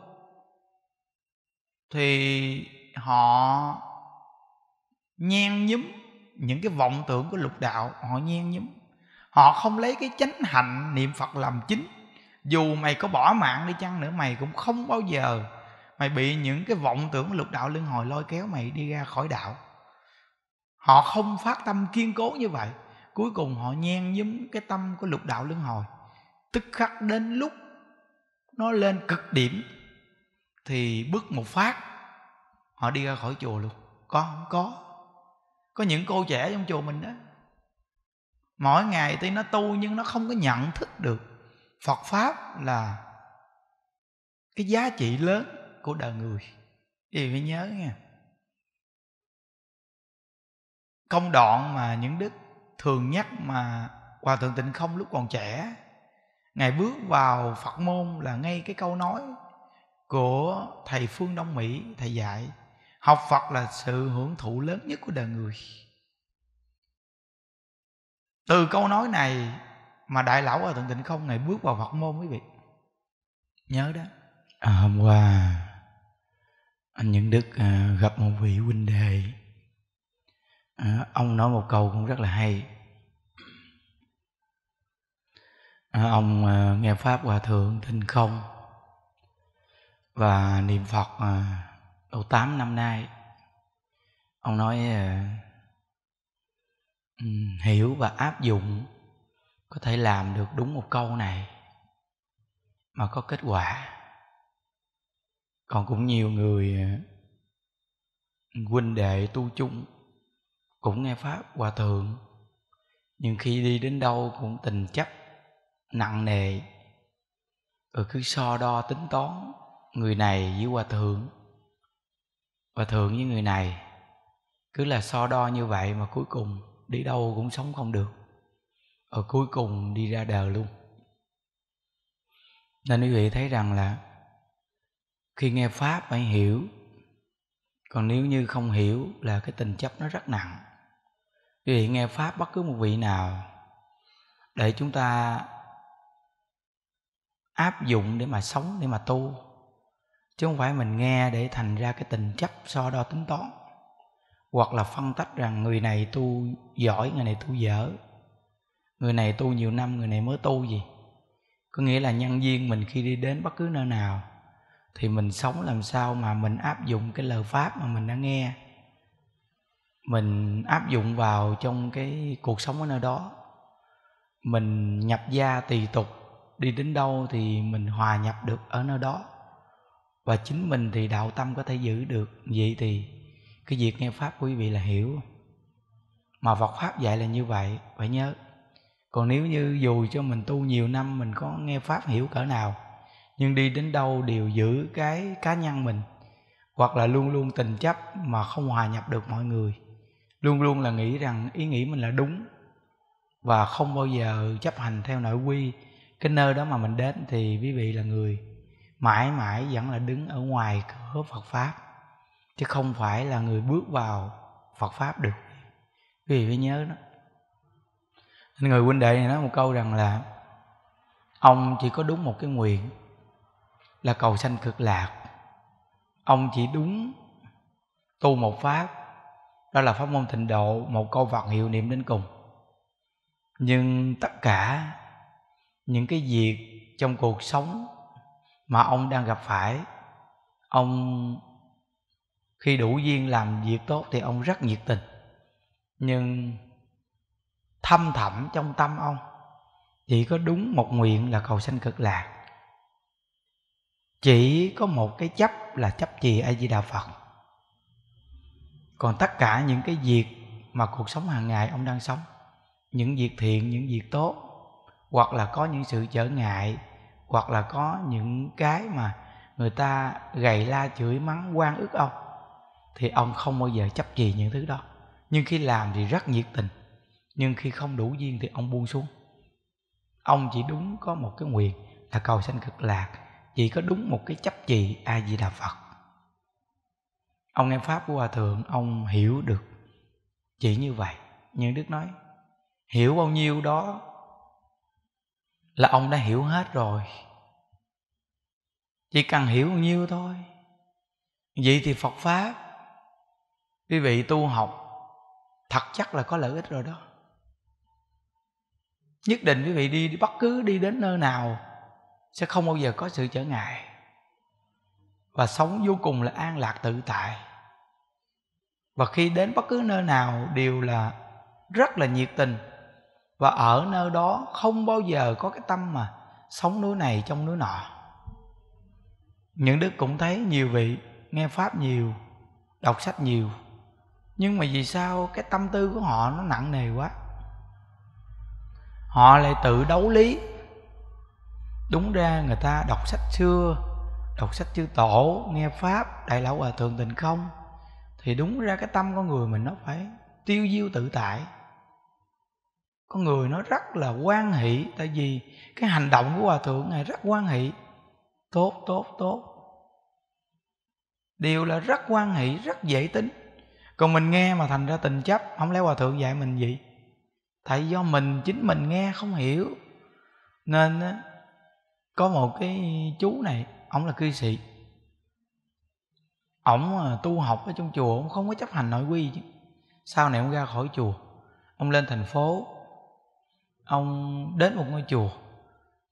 thì họ nhen nhúm những cái vọng tưởng của lục đạo họ nhen nhúm họ không lấy cái chánh hạnh niệm phật làm chính dù mày có bỏ mạng đi chăng nữa mày cũng không bao giờ mày bị những cái vọng tưởng của lục đạo luân hồi lôi kéo mày đi ra khỏi đạo họ không phát tâm kiên cố như vậy cuối cùng họ nhen nhúm cái tâm của lục đạo luân hồi tức khắc đến lúc nó lên cực điểm thì bước một phát họ đi ra khỏi chùa luôn con không có có những cô trẻ trong chùa mình đó mỗi ngày tuy nó tu nhưng nó không có nhận thức được phật pháp là cái giá trị lớn của đời người thì phải nhớ nha công đoạn mà những đức thường nhắc mà hòa thượng tịnh không lúc còn trẻ ngài bước vào phật môn là ngay cái câu nói của thầy phương đông mỹ thầy dạy học phật là sự hưởng thụ lớn nhất của đời người từ câu nói này mà đại lão ở thượng tịnh không ngày bước vào phật môn quý vị nhớ đó à, hôm qua anh những đức à, gặp một vị huynh đệ à, ông nói một câu cũng rất là hay à, ông à, nghe pháp hòa thượng Tịnh không và niệm phật à, Ông tám năm nay Ông nói ờ, ừ, Hiểu và áp dụng Có thể làm được đúng một câu này Mà có kết quả Còn cũng nhiều người ờ, Huynh đệ tu chung Cũng nghe Pháp Hòa Thượng Nhưng khi đi đến đâu cũng tình chấp Nặng nề Rồi cứ so đo tính toán Người này với Hòa Thượng và thường những người này cứ là so đo như vậy mà cuối cùng đi đâu cũng sống không được ở cuối cùng đi ra đời luôn nên quý vị thấy rằng là khi nghe pháp phải hiểu còn nếu như không hiểu là cái tình chấp nó rất nặng quý vị nghe pháp bất cứ một vị nào để chúng ta áp dụng để mà sống để mà tu chứ không phải mình nghe để thành ra cái tình chấp so đo tính toán hoặc là phân tách rằng người này tu giỏi người này tu dở người này tu nhiều năm người này mới tu gì có nghĩa là nhân viên mình khi đi đến bất cứ nơi nào thì mình sống làm sao mà mình áp dụng cái lời pháp mà mình đã nghe mình áp dụng vào trong cái cuộc sống ở nơi đó mình nhập gia tùy tục đi đến đâu thì mình hòa nhập được ở nơi đó và chính mình thì đạo tâm có thể giữ được vậy thì cái việc nghe pháp quý vị là hiểu mà Phật pháp dạy là như vậy phải nhớ còn nếu như dù cho mình tu nhiều năm mình có nghe pháp hiểu cỡ nào nhưng đi đến đâu đều giữ cái cá nhân mình hoặc là luôn luôn tình chấp mà không hòa nhập được mọi người luôn luôn là nghĩ rằng ý nghĩ mình là đúng và không bao giờ chấp hành theo nội quy cái nơi đó mà mình đến thì quý vị là người mãi mãi vẫn là đứng ở ngoài cửa Phật Pháp chứ không phải là người bước vào Phật Pháp được quý vị phải nhớ đó người huynh đệ này nói một câu rằng là ông chỉ có đúng một cái nguyện là cầu sanh cực lạc ông chỉ đúng tu một pháp đó là pháp môn tịnh độ một câu vật hiệu niệm đến cùng nhưng tất cả những cái việc trong cuộc sống mà ông đang gặp phải ông khi đủ duyên làm việc tốt thì ông rất nhiệt tình nhưng thâm thẳm trong tâm ông chỉ có đúng một nguyện là cầu sanh cực lạc chỉ có một cái chấp là chấp trì a di đà phật còn tất cả những cái việc mà cuộc sống hàng ngày ông đang sống những việc thiện những việc tốt hoặc là có những sự trở ngại hoặc là có những cái mà người ta gầy la chửi mắng quan ức ông thì ông không bao giờ chấp trì những thứ đó nhưng khi làm thì rất nhiệt tình nhưng khi không đủ duyên thì ông buông xuống ông chỉ đúng có một cái nguyện là cầu sanh cực lạc chỉ có đúng một cái chấp trì a di đà phật ông nghe pháp của hòa thượng ông hiểu được chỉ như vậy nhưng đức nói hiểu bao nhiêu đó là ông đã hiểu hết rồi chỉ cần hiểu nhiêu thôi vậy thì phật pháp quý vị tu học thật chắc là có lợi ích rồi đó nhất định quý vị đi bất cứ đi đến nơi nào sẽ không bao giờ có sự trở ngại và sống vô cùng là an lạc tự tại và khi đến bất cứ nơi nào đều là rất là nhiệt tình và ở nơi đó không bao giờ có cái tâm mà sống núi này trong núi nọ những đức cũng thấy nhiều vị nghe pháp nhiều đọc sách nhiều nhưng mà vì sao cái tâm tư của họ nó nặng nề quá họ lại tự đấu lý đúng ra người ta đọc sách xưa đọc sách chư tổ nghe pháp đại lão hòa thượng tình không thì đúng ra cái tâm con người mình nó phải tiêu diêu tự tại con người nó rất là quan hỷ tại vì cái hành động của hòa thượng này rất quan hỷ tốt tốt tốt điều là rất quan hỷ rất dễ tính còn mình nghe mà thành ra tình chấp không lẽ hòa thượng dạy mình gì tại do mình chính mình nghe không hiểu nên có một cái chú này ổng là cư sĩ ổng tu học ở trong chùa ổng không có chấp hành nội quy chứ sau này ổng ra khỏi chùa ông lên thành phố ông đến một ngôi chùa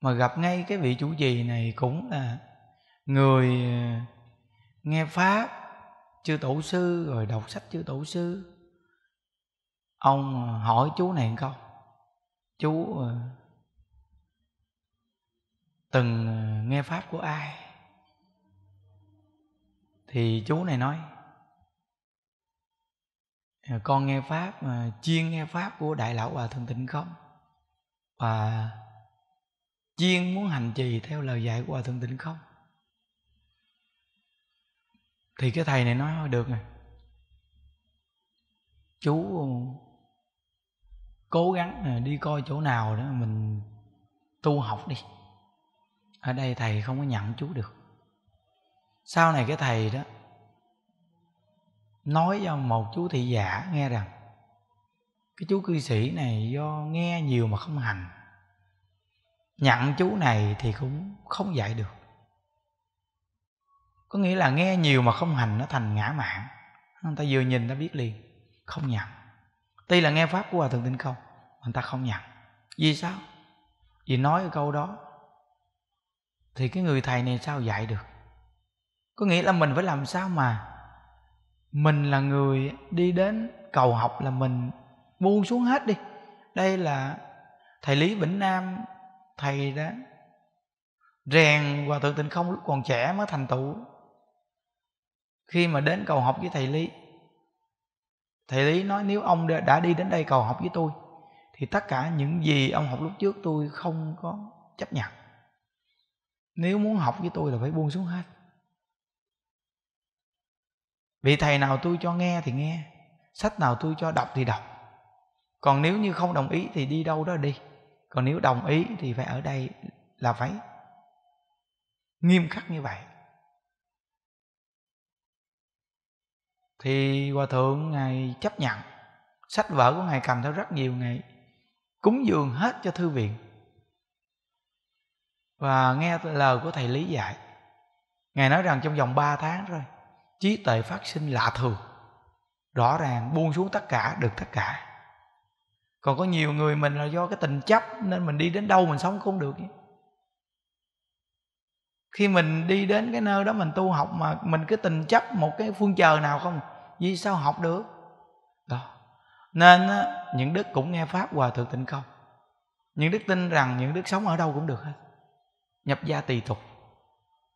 mà gặp ngay cái vị chủ trì này cũng là người ờ, nghe pháp chư tổ sư rồi đọc sách chư tổ sư ông ờ, hỏi chú này câu, chú ờ, từng nghe pháp của ai thì chú này nói con nghe pháp chuyên nghe pháp của đại lão hòa thượng tịnh không và chuyên muốn hành trì theo lời dạy của hòa thượng tịnh không thì cái thầy này nói thôi được rồi chú cố gắng đi coi chỗ nào đó mình tu học đi ở đây thầy không có nhận chú được sau này cái thầy đó nói cho một chú thị giả nghe rằng cái chú cư sĩ này do nghe nhiều mà không hành nhận chú này thì cũng không dạy được có nghĩa là nghe nhiều mà không hành nó thành ngã mạng, người ta vừa nhìn ta biết liền không nhận tuy là nghe pháp của hòa thượng tinh không người ta không nhận vì sao vì nói câu đó thì cái người thầy này sao dạy được có nghĩa là mình phải làm sao mà mình là người đi đến cầu học là mình buông xuống hết đi đây là thầy lý Vĩnh nam thầy đã rèn hòa thượng tịnh không lúc còn trẻ mới thành tựu khi mà đến cầu học với thầy lý thầy lý nói nếu ông đã đi đến đây cầu học với tôi thì tất cả những gì ông học lúc trước tôi không có chấp nhận nếu muốn học với tôi là phải buông xuống hết vị thầy nào tôi cho nghe thì nghe sách nào tôi cho đọc thì đọc còn nếu như không đồng ý thì đi đâu đó đi còn nếu đồng ý thì phải ở đây là phải nghiêm khắc như vậy thì hòa thượng ngài chấp nhận sách vở của ngài cầm theo rất nhiều ngày cúng dường hết cho thư viện và nghe lời của thầy lý dạy ngài nói rằng trong vòng 3 tháng rồi trí tuệ phát sinh lạ thường rõ ràng buông xuống tất cả được tất cả còn có nhiều người mình là do cái tình chấp nên mình đi đến đâu mình sống cũng được khi mình đi đến cái nơi đó mình tu học mà mình cứ tình chấp một cái phương chờ nào không vì sao học được đó nên những đức cũng nghe pháp hòa thượng tịnh không những đức tin rằng những đức sống ở đâu cũng được hết nhập gia tùy tục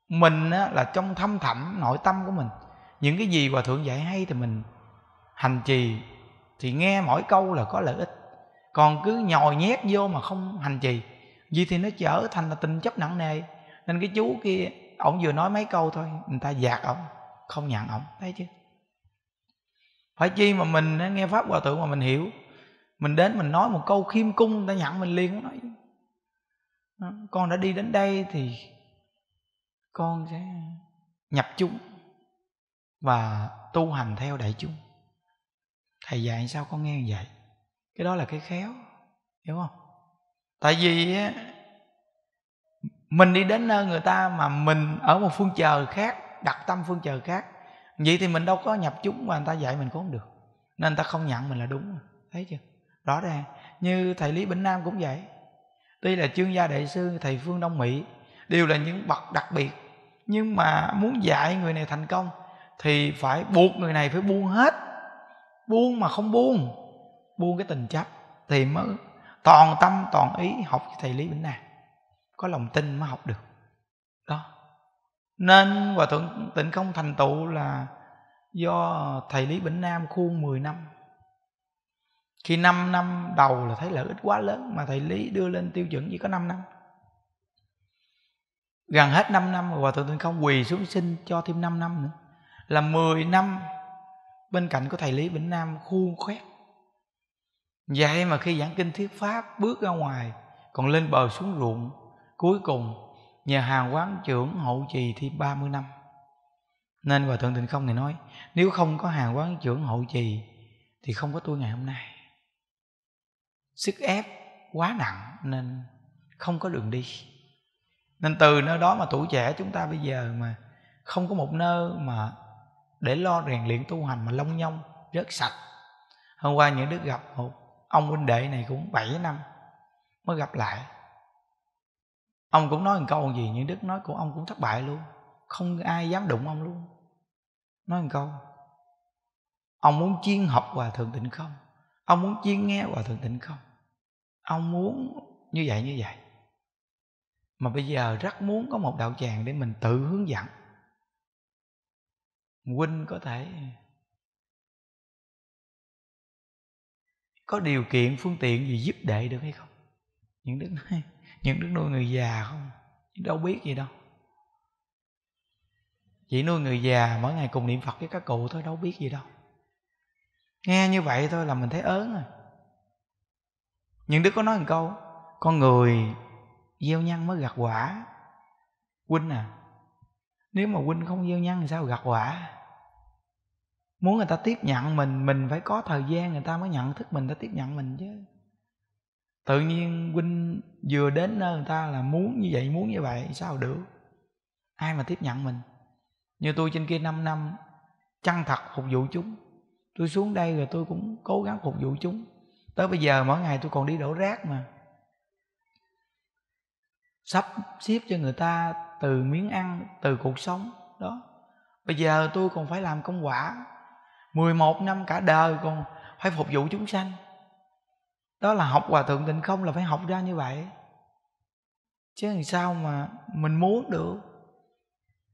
mình là trong thâm thẳm nội tâm của mình những cái gì hòa thượng dạy hay thì mình hành trì thì nghe mỗi câu là có lợi ích còn cứ nhồi nhét vô mà không hành trì vì thì nó trở thành là tình chấp nặng nề nên cái chú kia ổng vừa nói mấy câu thôi người ta dạt ổng không nhận ổng thấy chứ phải chi mà mình nghe pháp hòa thượng mà mình hiểu mình đến mình nói một câu khiêm cung người ta nhận mình liền nói con đã đi đến đây thì con sẽ nhập chúng và tu hành theo đại chúng thầy dạy sao con nghe vậy cái đó là cái khéo hiểu không tại vì mình đi đến nơi người ta mà mình ở một phương trời khác đặt tâm phương trời khác vậy thì mình đâu có nhập chúng mà người ta dạy mình cũng không được nên người ta không nhận mình là đúng thấy chưa rõ ràng như thầy lý bỉnh nam cũng vậy tuy là chuyên gia đại sư thầy phương đông mỹ đều là những bậc đặc biệt nhưng mà muốn dạy người này thành công thì phải buộc người này phải buông hết buông mà không buông buông cái tình chấp thì mới toàn tâm toàn ý học với thầy lý vĩnh nam có lòng tin mới học được đó nên hòa thượng tịnh không thành tựu là do thầy lý vĩnh nam khuôn 10 năm khi 5 năm đầu là thấy lợi ích quá lớn mà thầy lý đưa lên tiêu chuẩn chỉ có 5 năm gần hết 5 năm hòa thượng tịnh không quỳ xuống xin cho thêm 5 năm nữa là 10 năm bên cạnh của thầy lý vĩnh nam khuôn khoét Vậy mà khi giảng kinh thuyết pháp bước ra ngoài Còn lên bờ xuống ruộng Cuối cùng nhà hàng quán trưởng hậu trì thì 30 năm Nên Hòa Thượng Tịnh Không này nói Nếu không có hàng quán trưởng hậu trì Thì không có tôi ngày hôm nay Sức ép quá nặng nên không có đường đi Nên từ nơi đó mà tuổi trẻ chúng ta bây giờ mà Không có một nơi mà để lo rèn luyện tu hành mà long nhông rất sạch Hôm qua những đứa gặp một ông huynh đệ này cũng 7 năm mới gặp lại ông cũng nói một câu gì những đức nói của ông cũng thất bại luôn không ai dám đụng ông luôn nói một câu ông muốn chuyên học hòa thượng tịnh không ông muốn chuyên nghe hòa thượng tịnh không ông muốn như vậy như vậy mà bây giờ rất muốn có một đạo tràng để mình tự hướng dẫn huynh có thể có điều kiện phương tiện gì giúp đệ được hay không những đức nói những đức nuôi người già không đâu biết gì đâu chỉ nuôi người già mỗi ngày cùng niệm phật với các cụ thôi đâu biết gì đâu nghe như vậy thôi là mình thấy ớn rồi những đức có nói một câu con người gieo nhân mới gặt quả huynh à nếu mà huynh không gieo nhân thì sao gặt quả muốn người ta tiếp nhận mình mình phải có thời gian người ta mới nhận thức mình ta tiếp nhận mình chứ tự nhiên huynh vừa đến nơi người ta là muốn như vậy muốn như vậy sao được ai mà tiếp nhận mình như tôi trên kia 5 năm chăng thật phục vụ chúng tôi xuống đây rồi tôi cũng cố gắng phục vụ chúng tới bây giờ mỗi ngày tôi còn đi đổ rác mà sắp xếp cho người ta từ miếng ăn từ cuộc sống đó bây giờ tôi còn phải làm công quả 11 năm cả đời còn phải phục vụ chúng sanh đó là học hòa thượng tịnh không là phải học ra như vậy chứ làm sao mà mình muốn được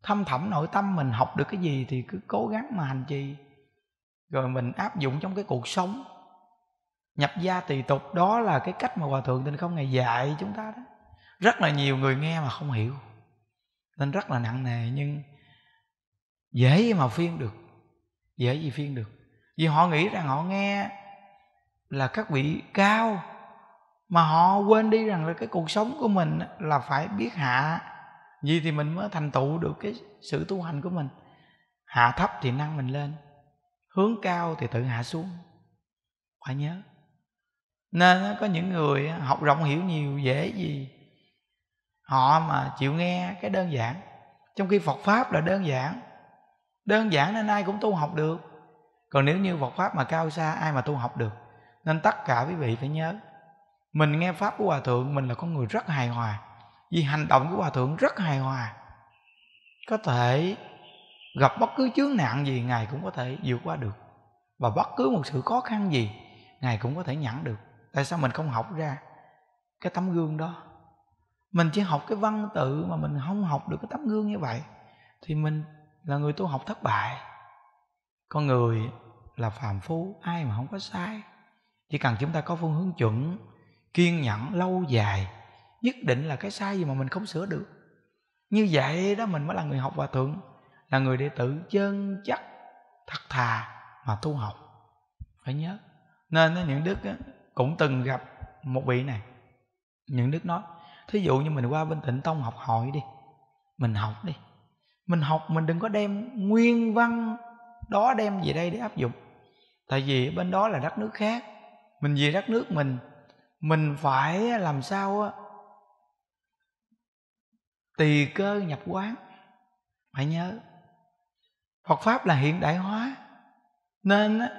thâm thẩm nội tâm mình học được cái gì thì cứ cố gắng mà hành trì rồi mình áp dụng trong cái cuộc sống nhập gia tùy tục đó là cái cách mà hòa thượng tịnh không ngày dạy chúng ta đó rất là nhiều người nghe mà không hiểu nên rất là nặng nề nhưng dễ mà phiên được dễ gì phiên được vì họ nghĩ rằng họ nghe là các vị cao mà họ quên đi rằng là cái cuộc sống của mình là phải biết hạ gì thì mình mới thành tựu được cái sự tu hành của mình hạ thấp thì năng mình lên hướng cao thì tự hạ xuống phải nhớ nên có những người học rộng hiểu nhiều dễ gì họ mà chịu nghe cái đơn giản trong khi phật pháp là đơn giản đơn giản nên ai cũng tu học được còn nếu như Phật pháp mà cao xa ai mà tu học được nên tất cả quý vị phải nhớ mình nghe pháp của hòa thượng mình là con người rất hài hòa vì hành động của hòa thượng rất hài hòa có thể gặp bất cứ chướng nạn gì ngài cũng có thể vượt qua được và bất cứ một sự khó khăn gì ngài cũng có thể nhẫn được tại sao mình không học ra cái tấm gương đó mình chỉ học cái văn tự mà mình không học được cái tấm gương như vậy thì mình là người tu học thất bại con người là phàm phu ai mà không có sai chỉ cần chúng ta có phương hướng chuẩn kiên nhẫn lâu dài nhất định là cái sai gì mà mình không sửa được như vậy đó mình mới là người học hòa thượng là người đệ tử chân chất thật thà mà tu học phải nhớ nên những đức cũng từng gặp một vị này những đức nói thí dụ như mình qua bên tịnh tông học hỏi đi mình học đi mình học mình đừng có đem nguyên văn đó đem về đây để áp dụng tại vì bên đó là đất nước khác mình về đất nước mình mình phải làm sao á tỳ cơ nhập quán phải nhớ phật pháp là hiện đại hóa nên á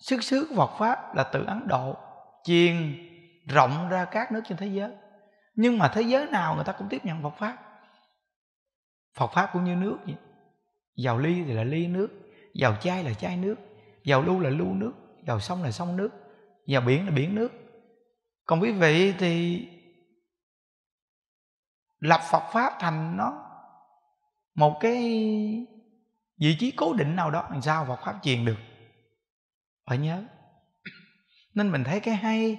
sức sướng phật pháp là từ ấn độ chiền rộng ra các nước trên thế giới nhưng mà thế giới nào người ta cũng tiếp nhận phật pháp Phật pháp cũng như nước vậy dầu ly thì là ly nước dầu chai là chai nước dầu lưu là lưu nước dầu sông là sông nước dầu biển là biển nước còn quý vị thì lập Phật pháp thành nó một cái vị trí cố định nào đó làm sao Phật pháp truyền được phải nhớ nên mình thấy cái hay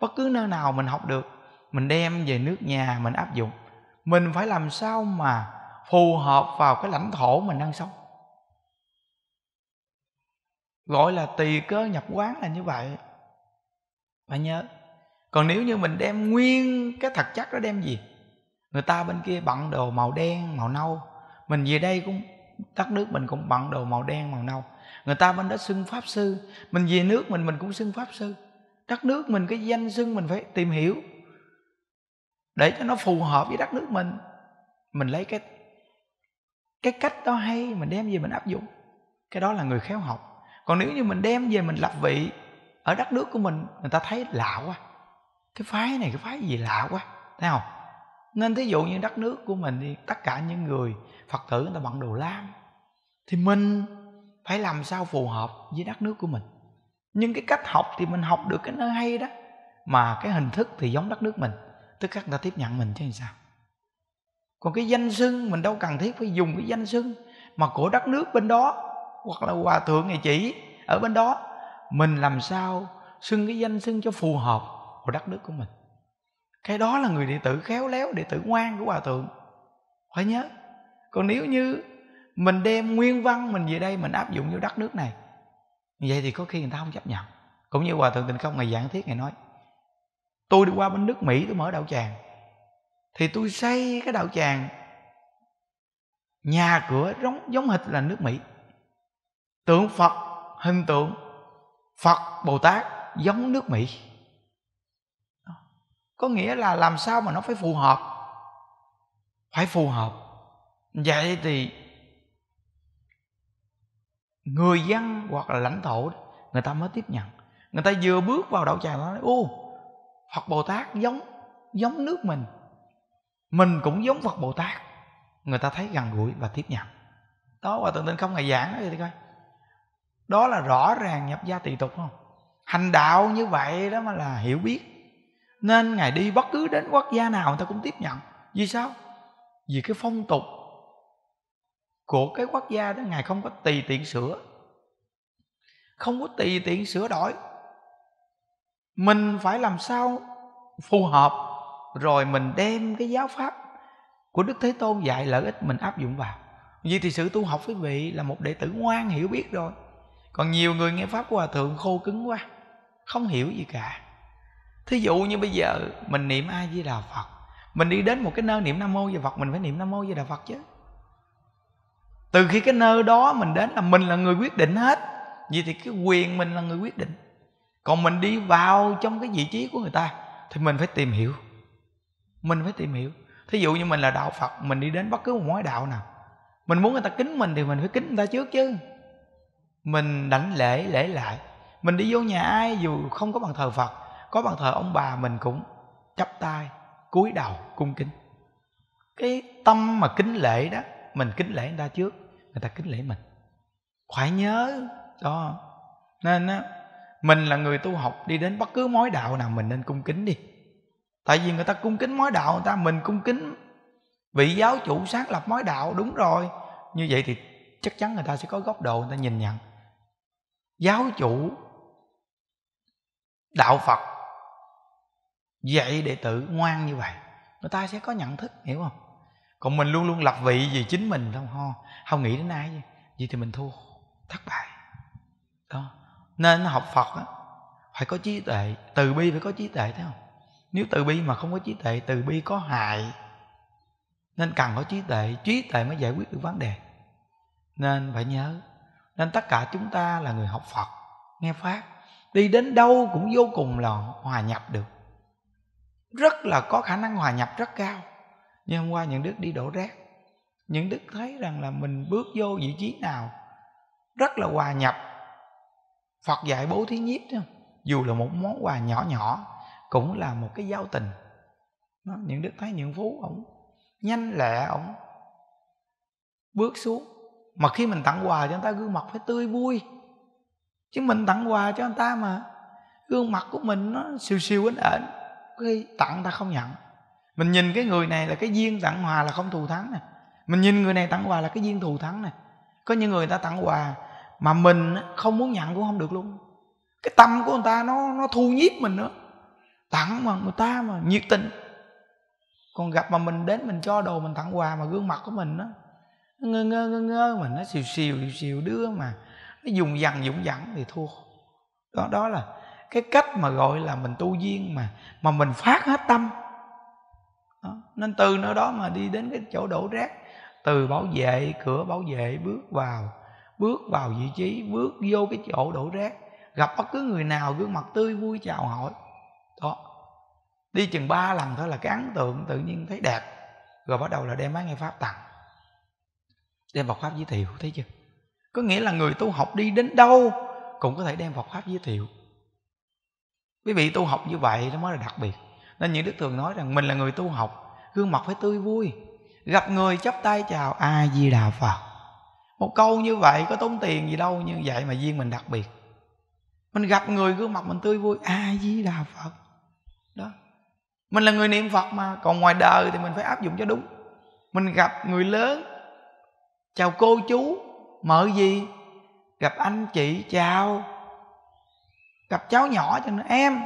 bất cứ nơi nào mình học được mình đem về nước nhà mình áp dụng mình phải làm sao mà phù hợp vào cái lãnh thổ mình đang sống gọi là tùy cơ nhập quán là như vậy bạn nhớ còn nếu như mình đem nguyên cái thật chất đó đem gì người ta bên kia bận đồ màu đen màu nâu mình về đây cũng đất nước mình cũng bận đồ màu đen màu nâu người ta bên đó xưng pháp sư mình về nước mình mình cũng xưng pháp sư đất nước mình cái danh xưng mình phải tìm hiểu để cho nó phù hợp với đất nước mình mình lấy cái cái cách đó hay mình đem về mình áp dụng cái đó là người khéo học còn nếu như mình đem về mình lập vị ở đất nước của mình người ta thấy lạ quá cái phái này cái phái gì lạ quá thấy không nên thí dụ như đất nước của mình thì tất cả những người phật tử người ta bận đồ lam thì mình phải làm sao phù hợp với đất nước của mình nhưng cái cách học thì mình học được cái nơi hay đó mà cái hình thức thì giống đất nước mình tức khắc người ta tiếp nhận mình chứ làm sao còn cái danh xưng mình đâu cần thiết phải dùng cái danh xưng mà của đất nước bên đó hoặc là hòa thượng ngày chỉ ở bên đó mình làm sao xưng cái danh xưng cho phù hợp của đất nước của mình cái đó là người đệ tử khéo léo đệ tử ngoan của hòa thượng phải nhớ còn nếu như mình đem nguyên văn mình về đây mình áp dụng vô đất nước này vậy thì có khi người ta không chấp nhận cũng như hòa thượng tình không ngày giảng thiết ngày nói tôi đi qua bên nước mỹ tôi mở đạo tràng thì tôi xây cái đạo tràng nhà cửa giống giống hệt là nước mỹ tượng phật hình tượng phật bồ tát giống nước mỹ có nghĩa là làm sao mà nó phải phù hợp phải phù hợp vậy thì người dân hoặc là lãnh thổ người ta mới tiếp nhận người ta vừa bước vào đạo tràng nó nói ô phật bồ tát giống giống nước mình mình cũng giống phật bồ tát người ta thấy gần gũi và tiếp nhận đó và thượng tinh không ngày giảng thì coi đó là rõ ràng nhập gia tỳ tục không hành đạo như vậy đó mà là hiểu biết nên ngài đi bất cứ đến quốc gia nào người ta cũng tiếp nhận vì sao vì cái phong tục của cái quốc gia đó ngài không có tùy tiện sửa không có tùy tiện sửa đổi mình phải làm sao phù hợp rồi mình đem cái giáo pháp của đức thế tôn dạy lợi ích mình áp dụng vào vì thì sự tu học quý vị là một đệ tử ngoan hiểu biết rồi còn nhiều người nghe pháp của hòa thượng khô cứng quá không hiểu gì cả thí dụ như bây giờ mình niệm a di đà phật mình đi đến một cái nơi niệm nam mô và phật mình phải niệm nam mô và đà phật chứ từ khi cái nơi đó mình đến là mình là người quyết định hết vì thì cái quyền mình là người quyết định còn mình đi vào trong cái vị trí của người ta thì mình phải tìm hiểu mình phải tìm hiểu thí dụ như mình là đạo phật mình đi đến bất cứ một mối đạo nào mình muốn người ta kính mình thì mình phải kính người ta trước chứ mình đảnh lễ lễ lại mình đi vô nhà ai dù không có bằng thờ phật có bằng thờ ông bà mình cũng chắp tay cúi đầu cung kính cái tâm mà kính lễ đó mình kính lễ người ta trước người ta kính lễ mình phải nhớ đó nên á mình là người tu học đi đến bất cứ mối đạo nào mình nên cung kính đi tại vì người ta cung kính mối đạo người ta mình cung kính vị giáo chủ sáng lập mối đạo đúng rồi như vậy thì chắc chắn người ta sẽ có góc độ người ta nhìn nhận giáo chủ đạo phật dạy đệ tử ngoan như vậy người ta sẽ có nhận thức hiểu không còn mình luôn luôn lập vị vì chính mình không ho không nghĩ đến ai gì vậy thì mình thua thất bại đó nên học phật á phải có trí tuệ từ bi phải có trí tuệ thấy không nếu từ bi mà không có trí tuệ từ bi có hại nên cần có trí tuệ trí tuệ mới giải quyết được vấn đề nên phải nhớ nên tất cả chúng ta là người học phật nghe pháp đi đến đâu cũng vô cùng là hòa nhập được rất là có khả năng hòa nhập rất cao như hôm qua những đức đi đổ rác những đức thấy rằng là mình bước vô vị trí nào rất là hòa nhập phật dạy bố thí nhiếp dù là một món quà nhỏ nhỏ cũng là một cái giao tình đó, những đức thái những phú ổng nhanh lẹ ổng bước xuống mà khi mình tặng quà cho người ta gương mặt phải tươi vui chứ mình tặng quà cho người ta mà gương mặt của mình nó siêu siêu ếnh ển cái tặng ta không nhận mình nhìn cái người này là cái duyên tặng hòa là không thù thắng nè mình nhìn người này tặng quà là cái duyên thù thắng nè có những người, người ta tặng quà mà mình không muốn nhận cũng không được luôn cái tâm của người ta nó nó thu nhiếp mình nữa tặng mà người ta mà nhiệt tình còn gặp mà mình đến mình cho đồ mình tặng quà mà gương mặt của mình nó ngơ ngơ ngơ ngơ mà nó xìu xìu xìu xìu đưa mà nó dùng dằn dũng dẳng thì thua đó đó là cái cách mà gọi là mình tu duyên mà mà mình phát hết tâm đó. nên từ nơi đó mà đi đến cái chỗ đổ rác từ bảo vệ cửa bảo vệ bước vào bước vào vị trí bước vô cái chỗ đổ rác gặp bất cứ người nào gương mặt tươi vui chào hỏi đi chừng ba lần thôi là cái ấn tượng tự nhiên thấy đẹp rồi bắt đầu là đem máy nghe pháp tặng đem Phật pháp giới thiệu thấy chưa có nghĩa là người tu học đi đến đâu cũng có thể đem Phật pháp giới thiệu quý vị tu học như vậy nó mới là đặc biệt nên những đức thường nói rằng mình là người tu học gương mặt phải tươi vui gặp người chắp tay chào a di đà phật một câu như vậy có tốn tiền gì đâu nhưng vậy mà duyên mình đặc biệt mình gặp người gương mặt mình tươi vui a di đà phật mình là người niệm phật mà còn ngoài đời thì mình phải áp dụng cho đúng mình gặp người lớn chào cô chú mở gì gặp anh chị chào gặp cháu nhỏ cho nó em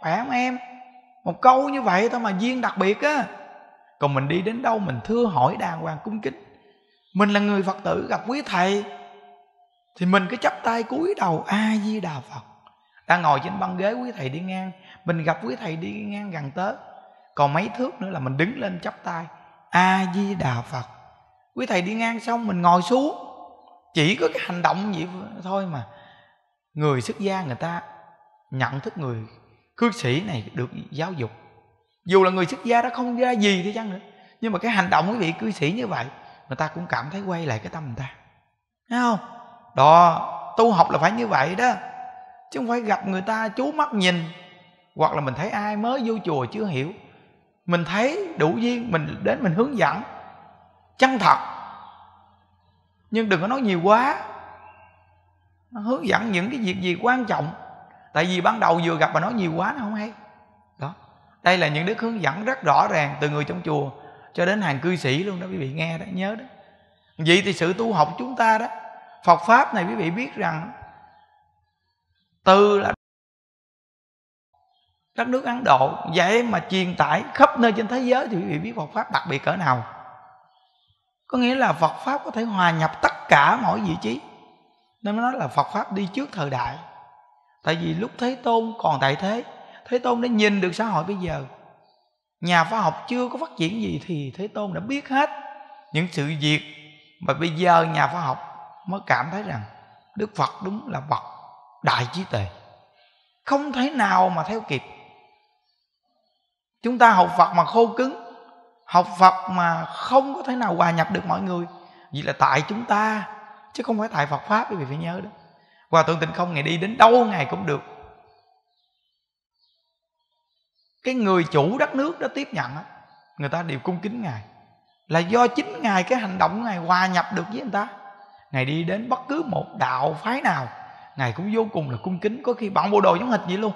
khỏe không em một câu như vậy thôi mà duyên đặc biệt á còn mình đi đến đâu mình thưa hỏi đàng hoàng cung kính mình là người phật tử gặp quý thầy thì mình cứ chắp tay cúi đầu a di đà phật đang ngồi trên băng ghế quý thầy đi ngang mình gặp quý thầy đi ngang gần tới còn mấy thước nữa là mình đứng lên chắp tay a di đà phật quý thầy đi ngang xong mình ngồi xuống chỉ có cái hành động vậy thôi mà người xuất gia người ta nhận thức người cư sĩ này được giáo dục dù là người xuất gia đó không ra gì đi chăng nữa nhưng mà cái hành động quý vị cư sĩ như vậy người ta cũng cảm thấy quay lại cái tâm người ta thấy không đó tu học là phải như vậy đó chứ không phải gặp người ta chú mắt nhìn hoặc là mình thấy ai mới vô chùa chưa hiểu mình thấy đủ duyên mình đến mình hướng dẫn chân thật nhưng đừng có nói nhiều quá nó hướng dẫn những cái việc gì quan trọng tại vì ban đầu vừa gặp mà nói nhiều quá nó không hay đó đây là những đức hướng dẫn rất rõ ràng từ người trong chùa cho đến hàng cư sĩ luôn đó quý vị nghe đó nhớ đó vậy thì sự tu học chúng ta đó phật pháp này quý vị biết rằng từ là đất nước Ấn Độ vậy mà truyền tải khắp nơi trên thế giới thì quý vị biết Phật pháp đặc biệt cỡ nào có nghĩa là Phật pháp có thể hòa nhập tất cả mọi vị trí nên nó nói là Phật pháp đi trước thời đại tại vì lúc Thế Tôn còn tại thế Thế Tôn đã nhìn được xã hội bây giờ nhà khoa học chưa có phát triển gì thì Thế Tôn đã biết hết những sự việc mà bây giờ nhà khoa học mới cảm thấy rằng Đức Phật đúng là bậc đại trí tuệ không thể nào mà theo kịp chúng ta học phật mà khô cứng học phật mà không có thể nào hòa nhập được mọi người vì là tại chúng ta chứ không phải tại phật pháp quý vị phải nhớ đó hòa thượng tịnh không ngày đi đến đâu ngày cũng được cái người chủ đất nước đó tiếp nhận người ta đều cung kính ngài là do chính ngài cái hành động ngài hòa nhập được với người ta ngài đi đến bất cứ một đạo phái nào ngài cũng vô cùng là cung kính có khi bạn bộ đồ giống hệt vậy luôn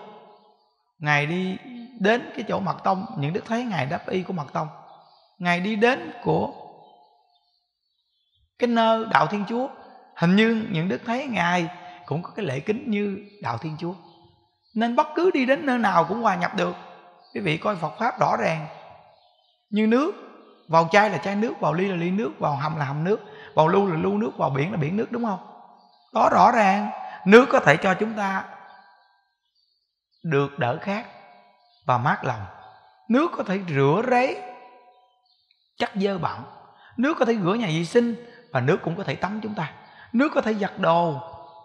ngài đi đến cái chỗ mật tông những đức thấy ngài đáp y của mật tông ngài đi đến của cái nơi đạo thiên chúa hình như những đức thấy ngài cũng có cái lễ kính như đạo thiên chúa nên bất cứ đi đến nơi nào cũng hòa nhập được quý vị coi phật pháp rõ ràng như nước vào chai là chai nước vào ly là ly nước vào hầm là hầm nước vào lưu là lưu nước vào biển là biển nước đúng không đó rõ ràng nước có thể cho chúng ta được đỡ khác và mát lòng nước có thể rửa rấy chắc dơ bẩn nước có thể rửa nhà vệ sinh và nước cũng có thể tắm chúng ta nước có thể giặt đồ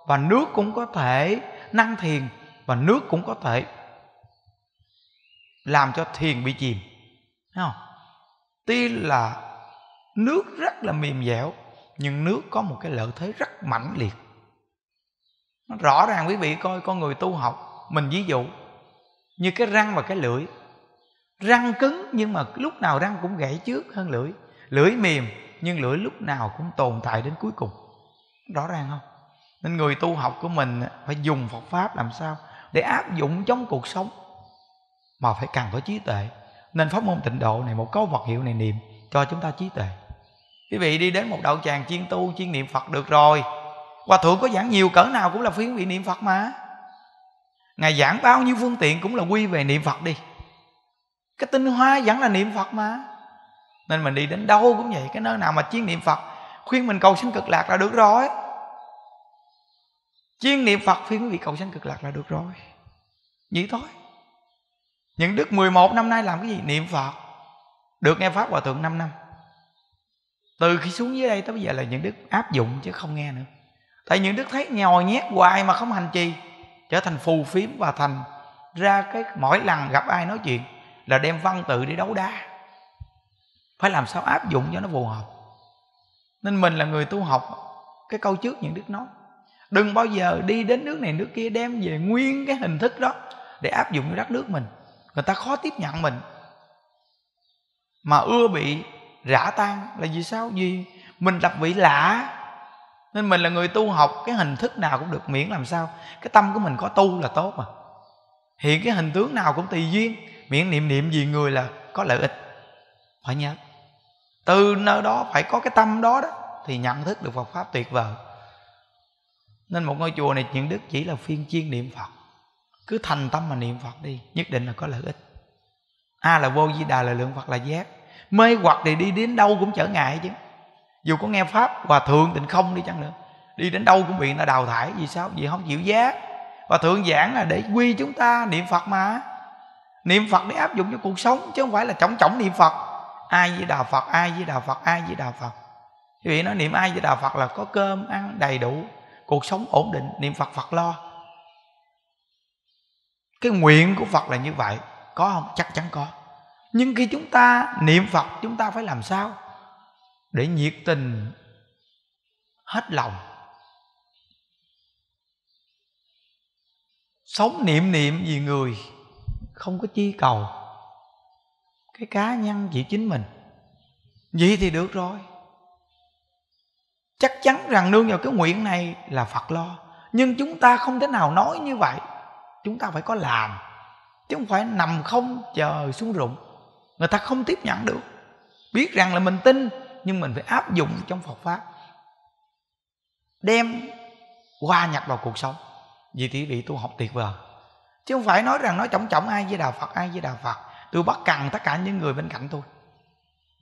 và nước cũng có thể năng thiền và nước cũng có thể làm cho thiền bị chìm Thấy không tuy là nước rất là mềm dẻo nhưng nước có một cái lợi thế rất mãnh liệt nó rõ ràng quý vị coi con người tu học mình ví dụ như cái răng và cái lưỡi răng cứng nhưng mà lúc nào răng cũng gãy trước hơn lưỡi lưỡi mềm nhưng lưỡi lúc nào cũng tồn tại đến cuối cùng rõ ràng không nên người tu học của mình phải dùng phật pháp làm sao để áp dụng trong cuộc sống mà phải cần có trí tuệ nên pháp môn tịnh độ này một câu vật hiệu này niệm cho chúng ta trí tuệ quý vị đi đến một đạo tràng chuyên tu chuyên niệm phật được rồi hòa thượng có giảng nhiều cỡ nào cũng là khuyến vị niệm phật mà Ngài giảng bao nhiêu phương tiện cũng là quy về niệm Phật đi Cái tinh hoa vẫn là niệm Phật mà Nên mình đi đến đâu cũng vậy Cái nơi nào mà chuyên niệm Phật Khuyên mình cầu sinh cực lạc là được rồi Chuyên niệm Phật khuyên quý vị cầu sinh cực lạc là được rồi Vậy thôi Những đức 11 năm nay làm cái gì? Niệm Phật Được nghe Pháp Hòa Thượng 5 năm Từ khi xuống dưới đây tới bây giờ là những đức áp dụng chứ không nghe nữa Tại những đức thấy nhồi nhét hoài mà không hành trì trở thành phù phiếm và thành ra cái mỗi lần gặp ai nói chuyện là đem văn tự đi đấu đá phải làm sao áp dụng cho nó phù hợp nên mình là người tu học cái câu trước những đức nói đừng bao giờ đi đến nước này nước kia đem về nguyên cái hình thức đó để áp dụng cho đất nước mình người ta khó tiếp nhận mình mà ưa bị rã tan là vì sao vì mình đặc vị lạ nên mình là người tu học cái hình thức nào cũng được miễn làm sao cái tâm của mình có tu là tốt mà hiện cái hình tướng nào cũng tùy duyên miễn niệm niệm gì người là có lợi ích phải nhớ từ nơi đó phải có cái tâm đó đó thì nhận thức được Phật pháp tuyệt vời nên một ngôi chùa này những đức chỉ là phiên chiên niệm Phật cứ thành tâm mà niệm Phật đi nhất định là có lợi ích a là vô di đà là lượng Phật là giác mê hoặc thì đi đến đâu cũng trở ngại chứ dù có nghe pháp hòa thượng tịnh không đi chăng nữa đi đến đâu cũng bị người ta đào thải vì sao vì không chịu giá và thượng giảng là để quy chúng ta niệm phật mà niệm phật để áp dụng cho cuộc sống chứ không phải là trọng trọng niệm phật ai với đạo phật ai với đạo phật ai với đạo phật vì nó niệm ai với đạo phật là có cơm ăn đầy đủ cuộc sống ổn định niệm phật phật lo cái nguyện của phật là như vậy có không chắc chắn có nhưng khi chúng ta niệm phật chúng ta phải làm sao để nhiệt tình hết lòng sống niệm niệm vì người không có chi cầu cái cá nhân chỉ chính mình vậy thì được rồi chắc chắn rằng nương vào cái nguyện này là phật lo nhưng chúng ta không thể nào nói như vậy chúng ta phải có làm chứ không phải nằm không chờ xuống rụng người ta không tiếp nhận được biết rằng là mình tin nhưng mình phải áp dụng trong phật pháp đem hòa nhập vào cuộc sống vì thì vị tu học tuyệt vời chứ không phải nói rằng nói chổng chổng ai với đạo phật ai với đạo phật tôi bắt cần tất cả những người bên cạnh tôi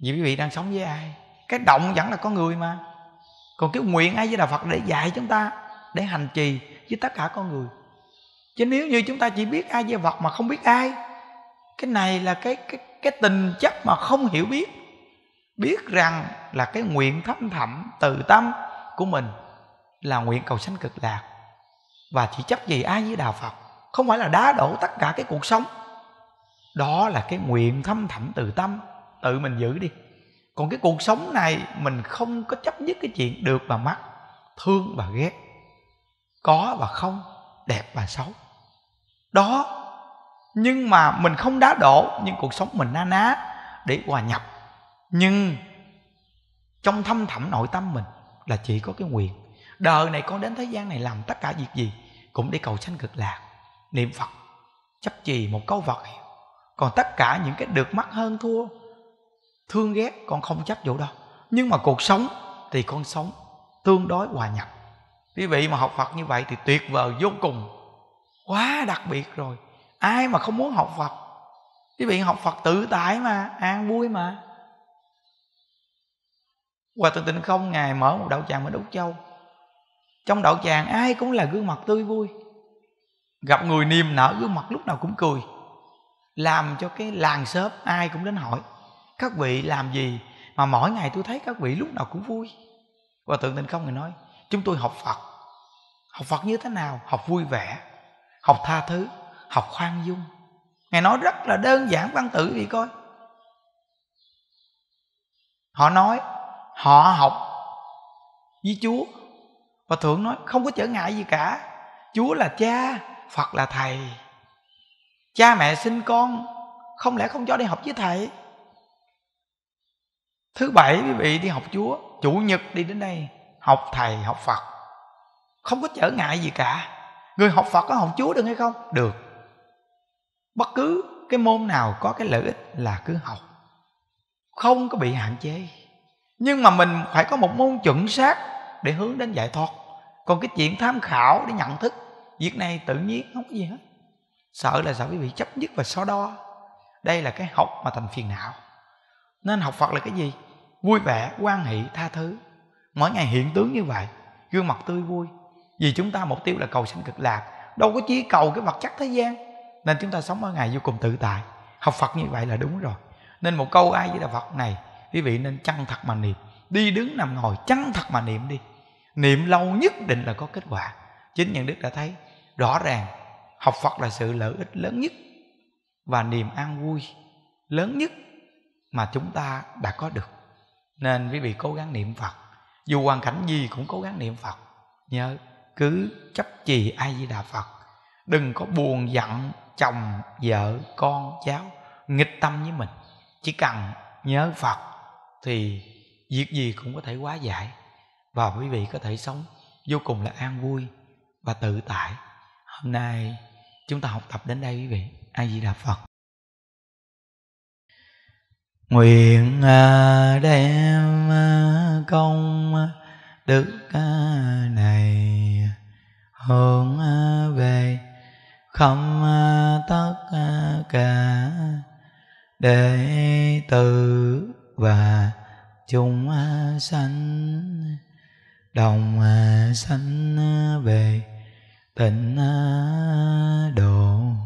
vì quý vị đang sống với ai cái động vẫn là con người mà còn cái nguyện ai với đạo phật để dạy chúng ta để hành trì với tất cả con người chứ nếu như chúng ta chỉ biết ai với phật mà không biết ai cái này là cái cái cái tình chất mà không hiểu biết biết rằng là cái nguyện thâm thẳm từ tâm của mình là nguyện cầu sanh cực lạc và chỉ chấp gì ai với đạo phật không phải là đá đổ tất cả cái cuộc sống đó là cái nguyện thâm thẳm từ tâm tự mình giữ đi còn cái cuộc sống này mình không có chấp nhất cái chuyện được và mắc thương và ghét có và không đẹp và xấu đó nhưng mà mình không đá đổ nhưng cuộc sống mình na ná để hòa nhập nhưng trong thâm thẳm nội tâm mình là chỉ có cái nguyện đời này con đến thế gian này làm tất cả việc gì cũng để cầu sanh cực lạc niệm phật chấp trì một câu vật còn tất cả những cái được mắc hơn thua thương ghét con không chấp vụ đâu nhưng mà cuộc sống thì con sống tương đối hòa nhập quý vị mà học phật như vậy thì tuyệt vời vô cùng quá đặc biệt rồi ai mà không muốn học phật quý vị học phật tự tại mà an vui mà hòa thượng tịnh không ngài mở một đạo tràng ở úc châu trong đạo tràng ai cũng là gương mặt tươi vui gặp người niềm nở gương mặt lúc nào cũng cười làm cho cái làng xóm ai cũng đến hỏi các vị làm gì mà mỗi ngày tôi thấy các vị lúc nào cũng vui hòa thượng tịnh không người nói chúng tôi học phật học phật như thế nào học vui vẻ học tha thứ học khoan dung ngài nói rất là đơn giản văn tự vì coi họ nói họ học với chúa và thượng nói không có trở ngại gì cả chúa là cha phật là thầy cha mẹ sinh con không lẽ không cho đi học với thầy thứ bảy quý vị đi học chúa chủ nhật đi đến đây học thầy học phật không có trở ngại gì cả người học phật có học chúa được hay không được bất cứ cái môn nào có cái lợi ích là cứ học không có bị hạn chế nhưng mà mình phải có một môn chuẩn xác để hướng đến giải thoát còn cái chuyện tham khảo để nhận thức việc này tự nhiên không có gì hết sợ là sợ quý vị chấp nhất và so đo đây là cái học mà thành phiền não nên học phật là cái gì vui vẻ quan hệ tha thứ mỗi ngày hiện tướng như vậy gương mặt tươi vui vì chúng ta mục tiêu là cầu sinh cực lạc đâu có chỉ cầu cái vật chất thế gian nên chúng ta sống mỗi ngày vô cùng tự tại học phật như vậy là đúng rồi nên một câu ai với đạo phật này quý vị nên chăng thật mà niệm đi đứng nằm ngồi chăng thật mà niệm đi niệm lâu nhất định là có kết quả chính nhận đức đã thấy rõ ràng học phật là sự lợi ích lớn nhất và niềm an vui lớn nhất mà chúng ta đã có được nên quý vị cố gắng niệm phật dù hoàn cảnh gì cũng cố gắng niệm phật nhớ cứ chấp trì a di đà phật đừng có buồn giận chồng vợ con cháu nghịch tâm với mình chỉ cần nhớ phật thì việc gì cũng có thể quá giải và quý vị có thể sống vô cùng là an vui và tự tại hôm nay chúng ta học tập đến đây quý vị a di đà phật nguyện à, đem à, công đức à, này hướng về không tất cả đệ tử và chung à, sanh đồng à, sanh à, về tịnh độ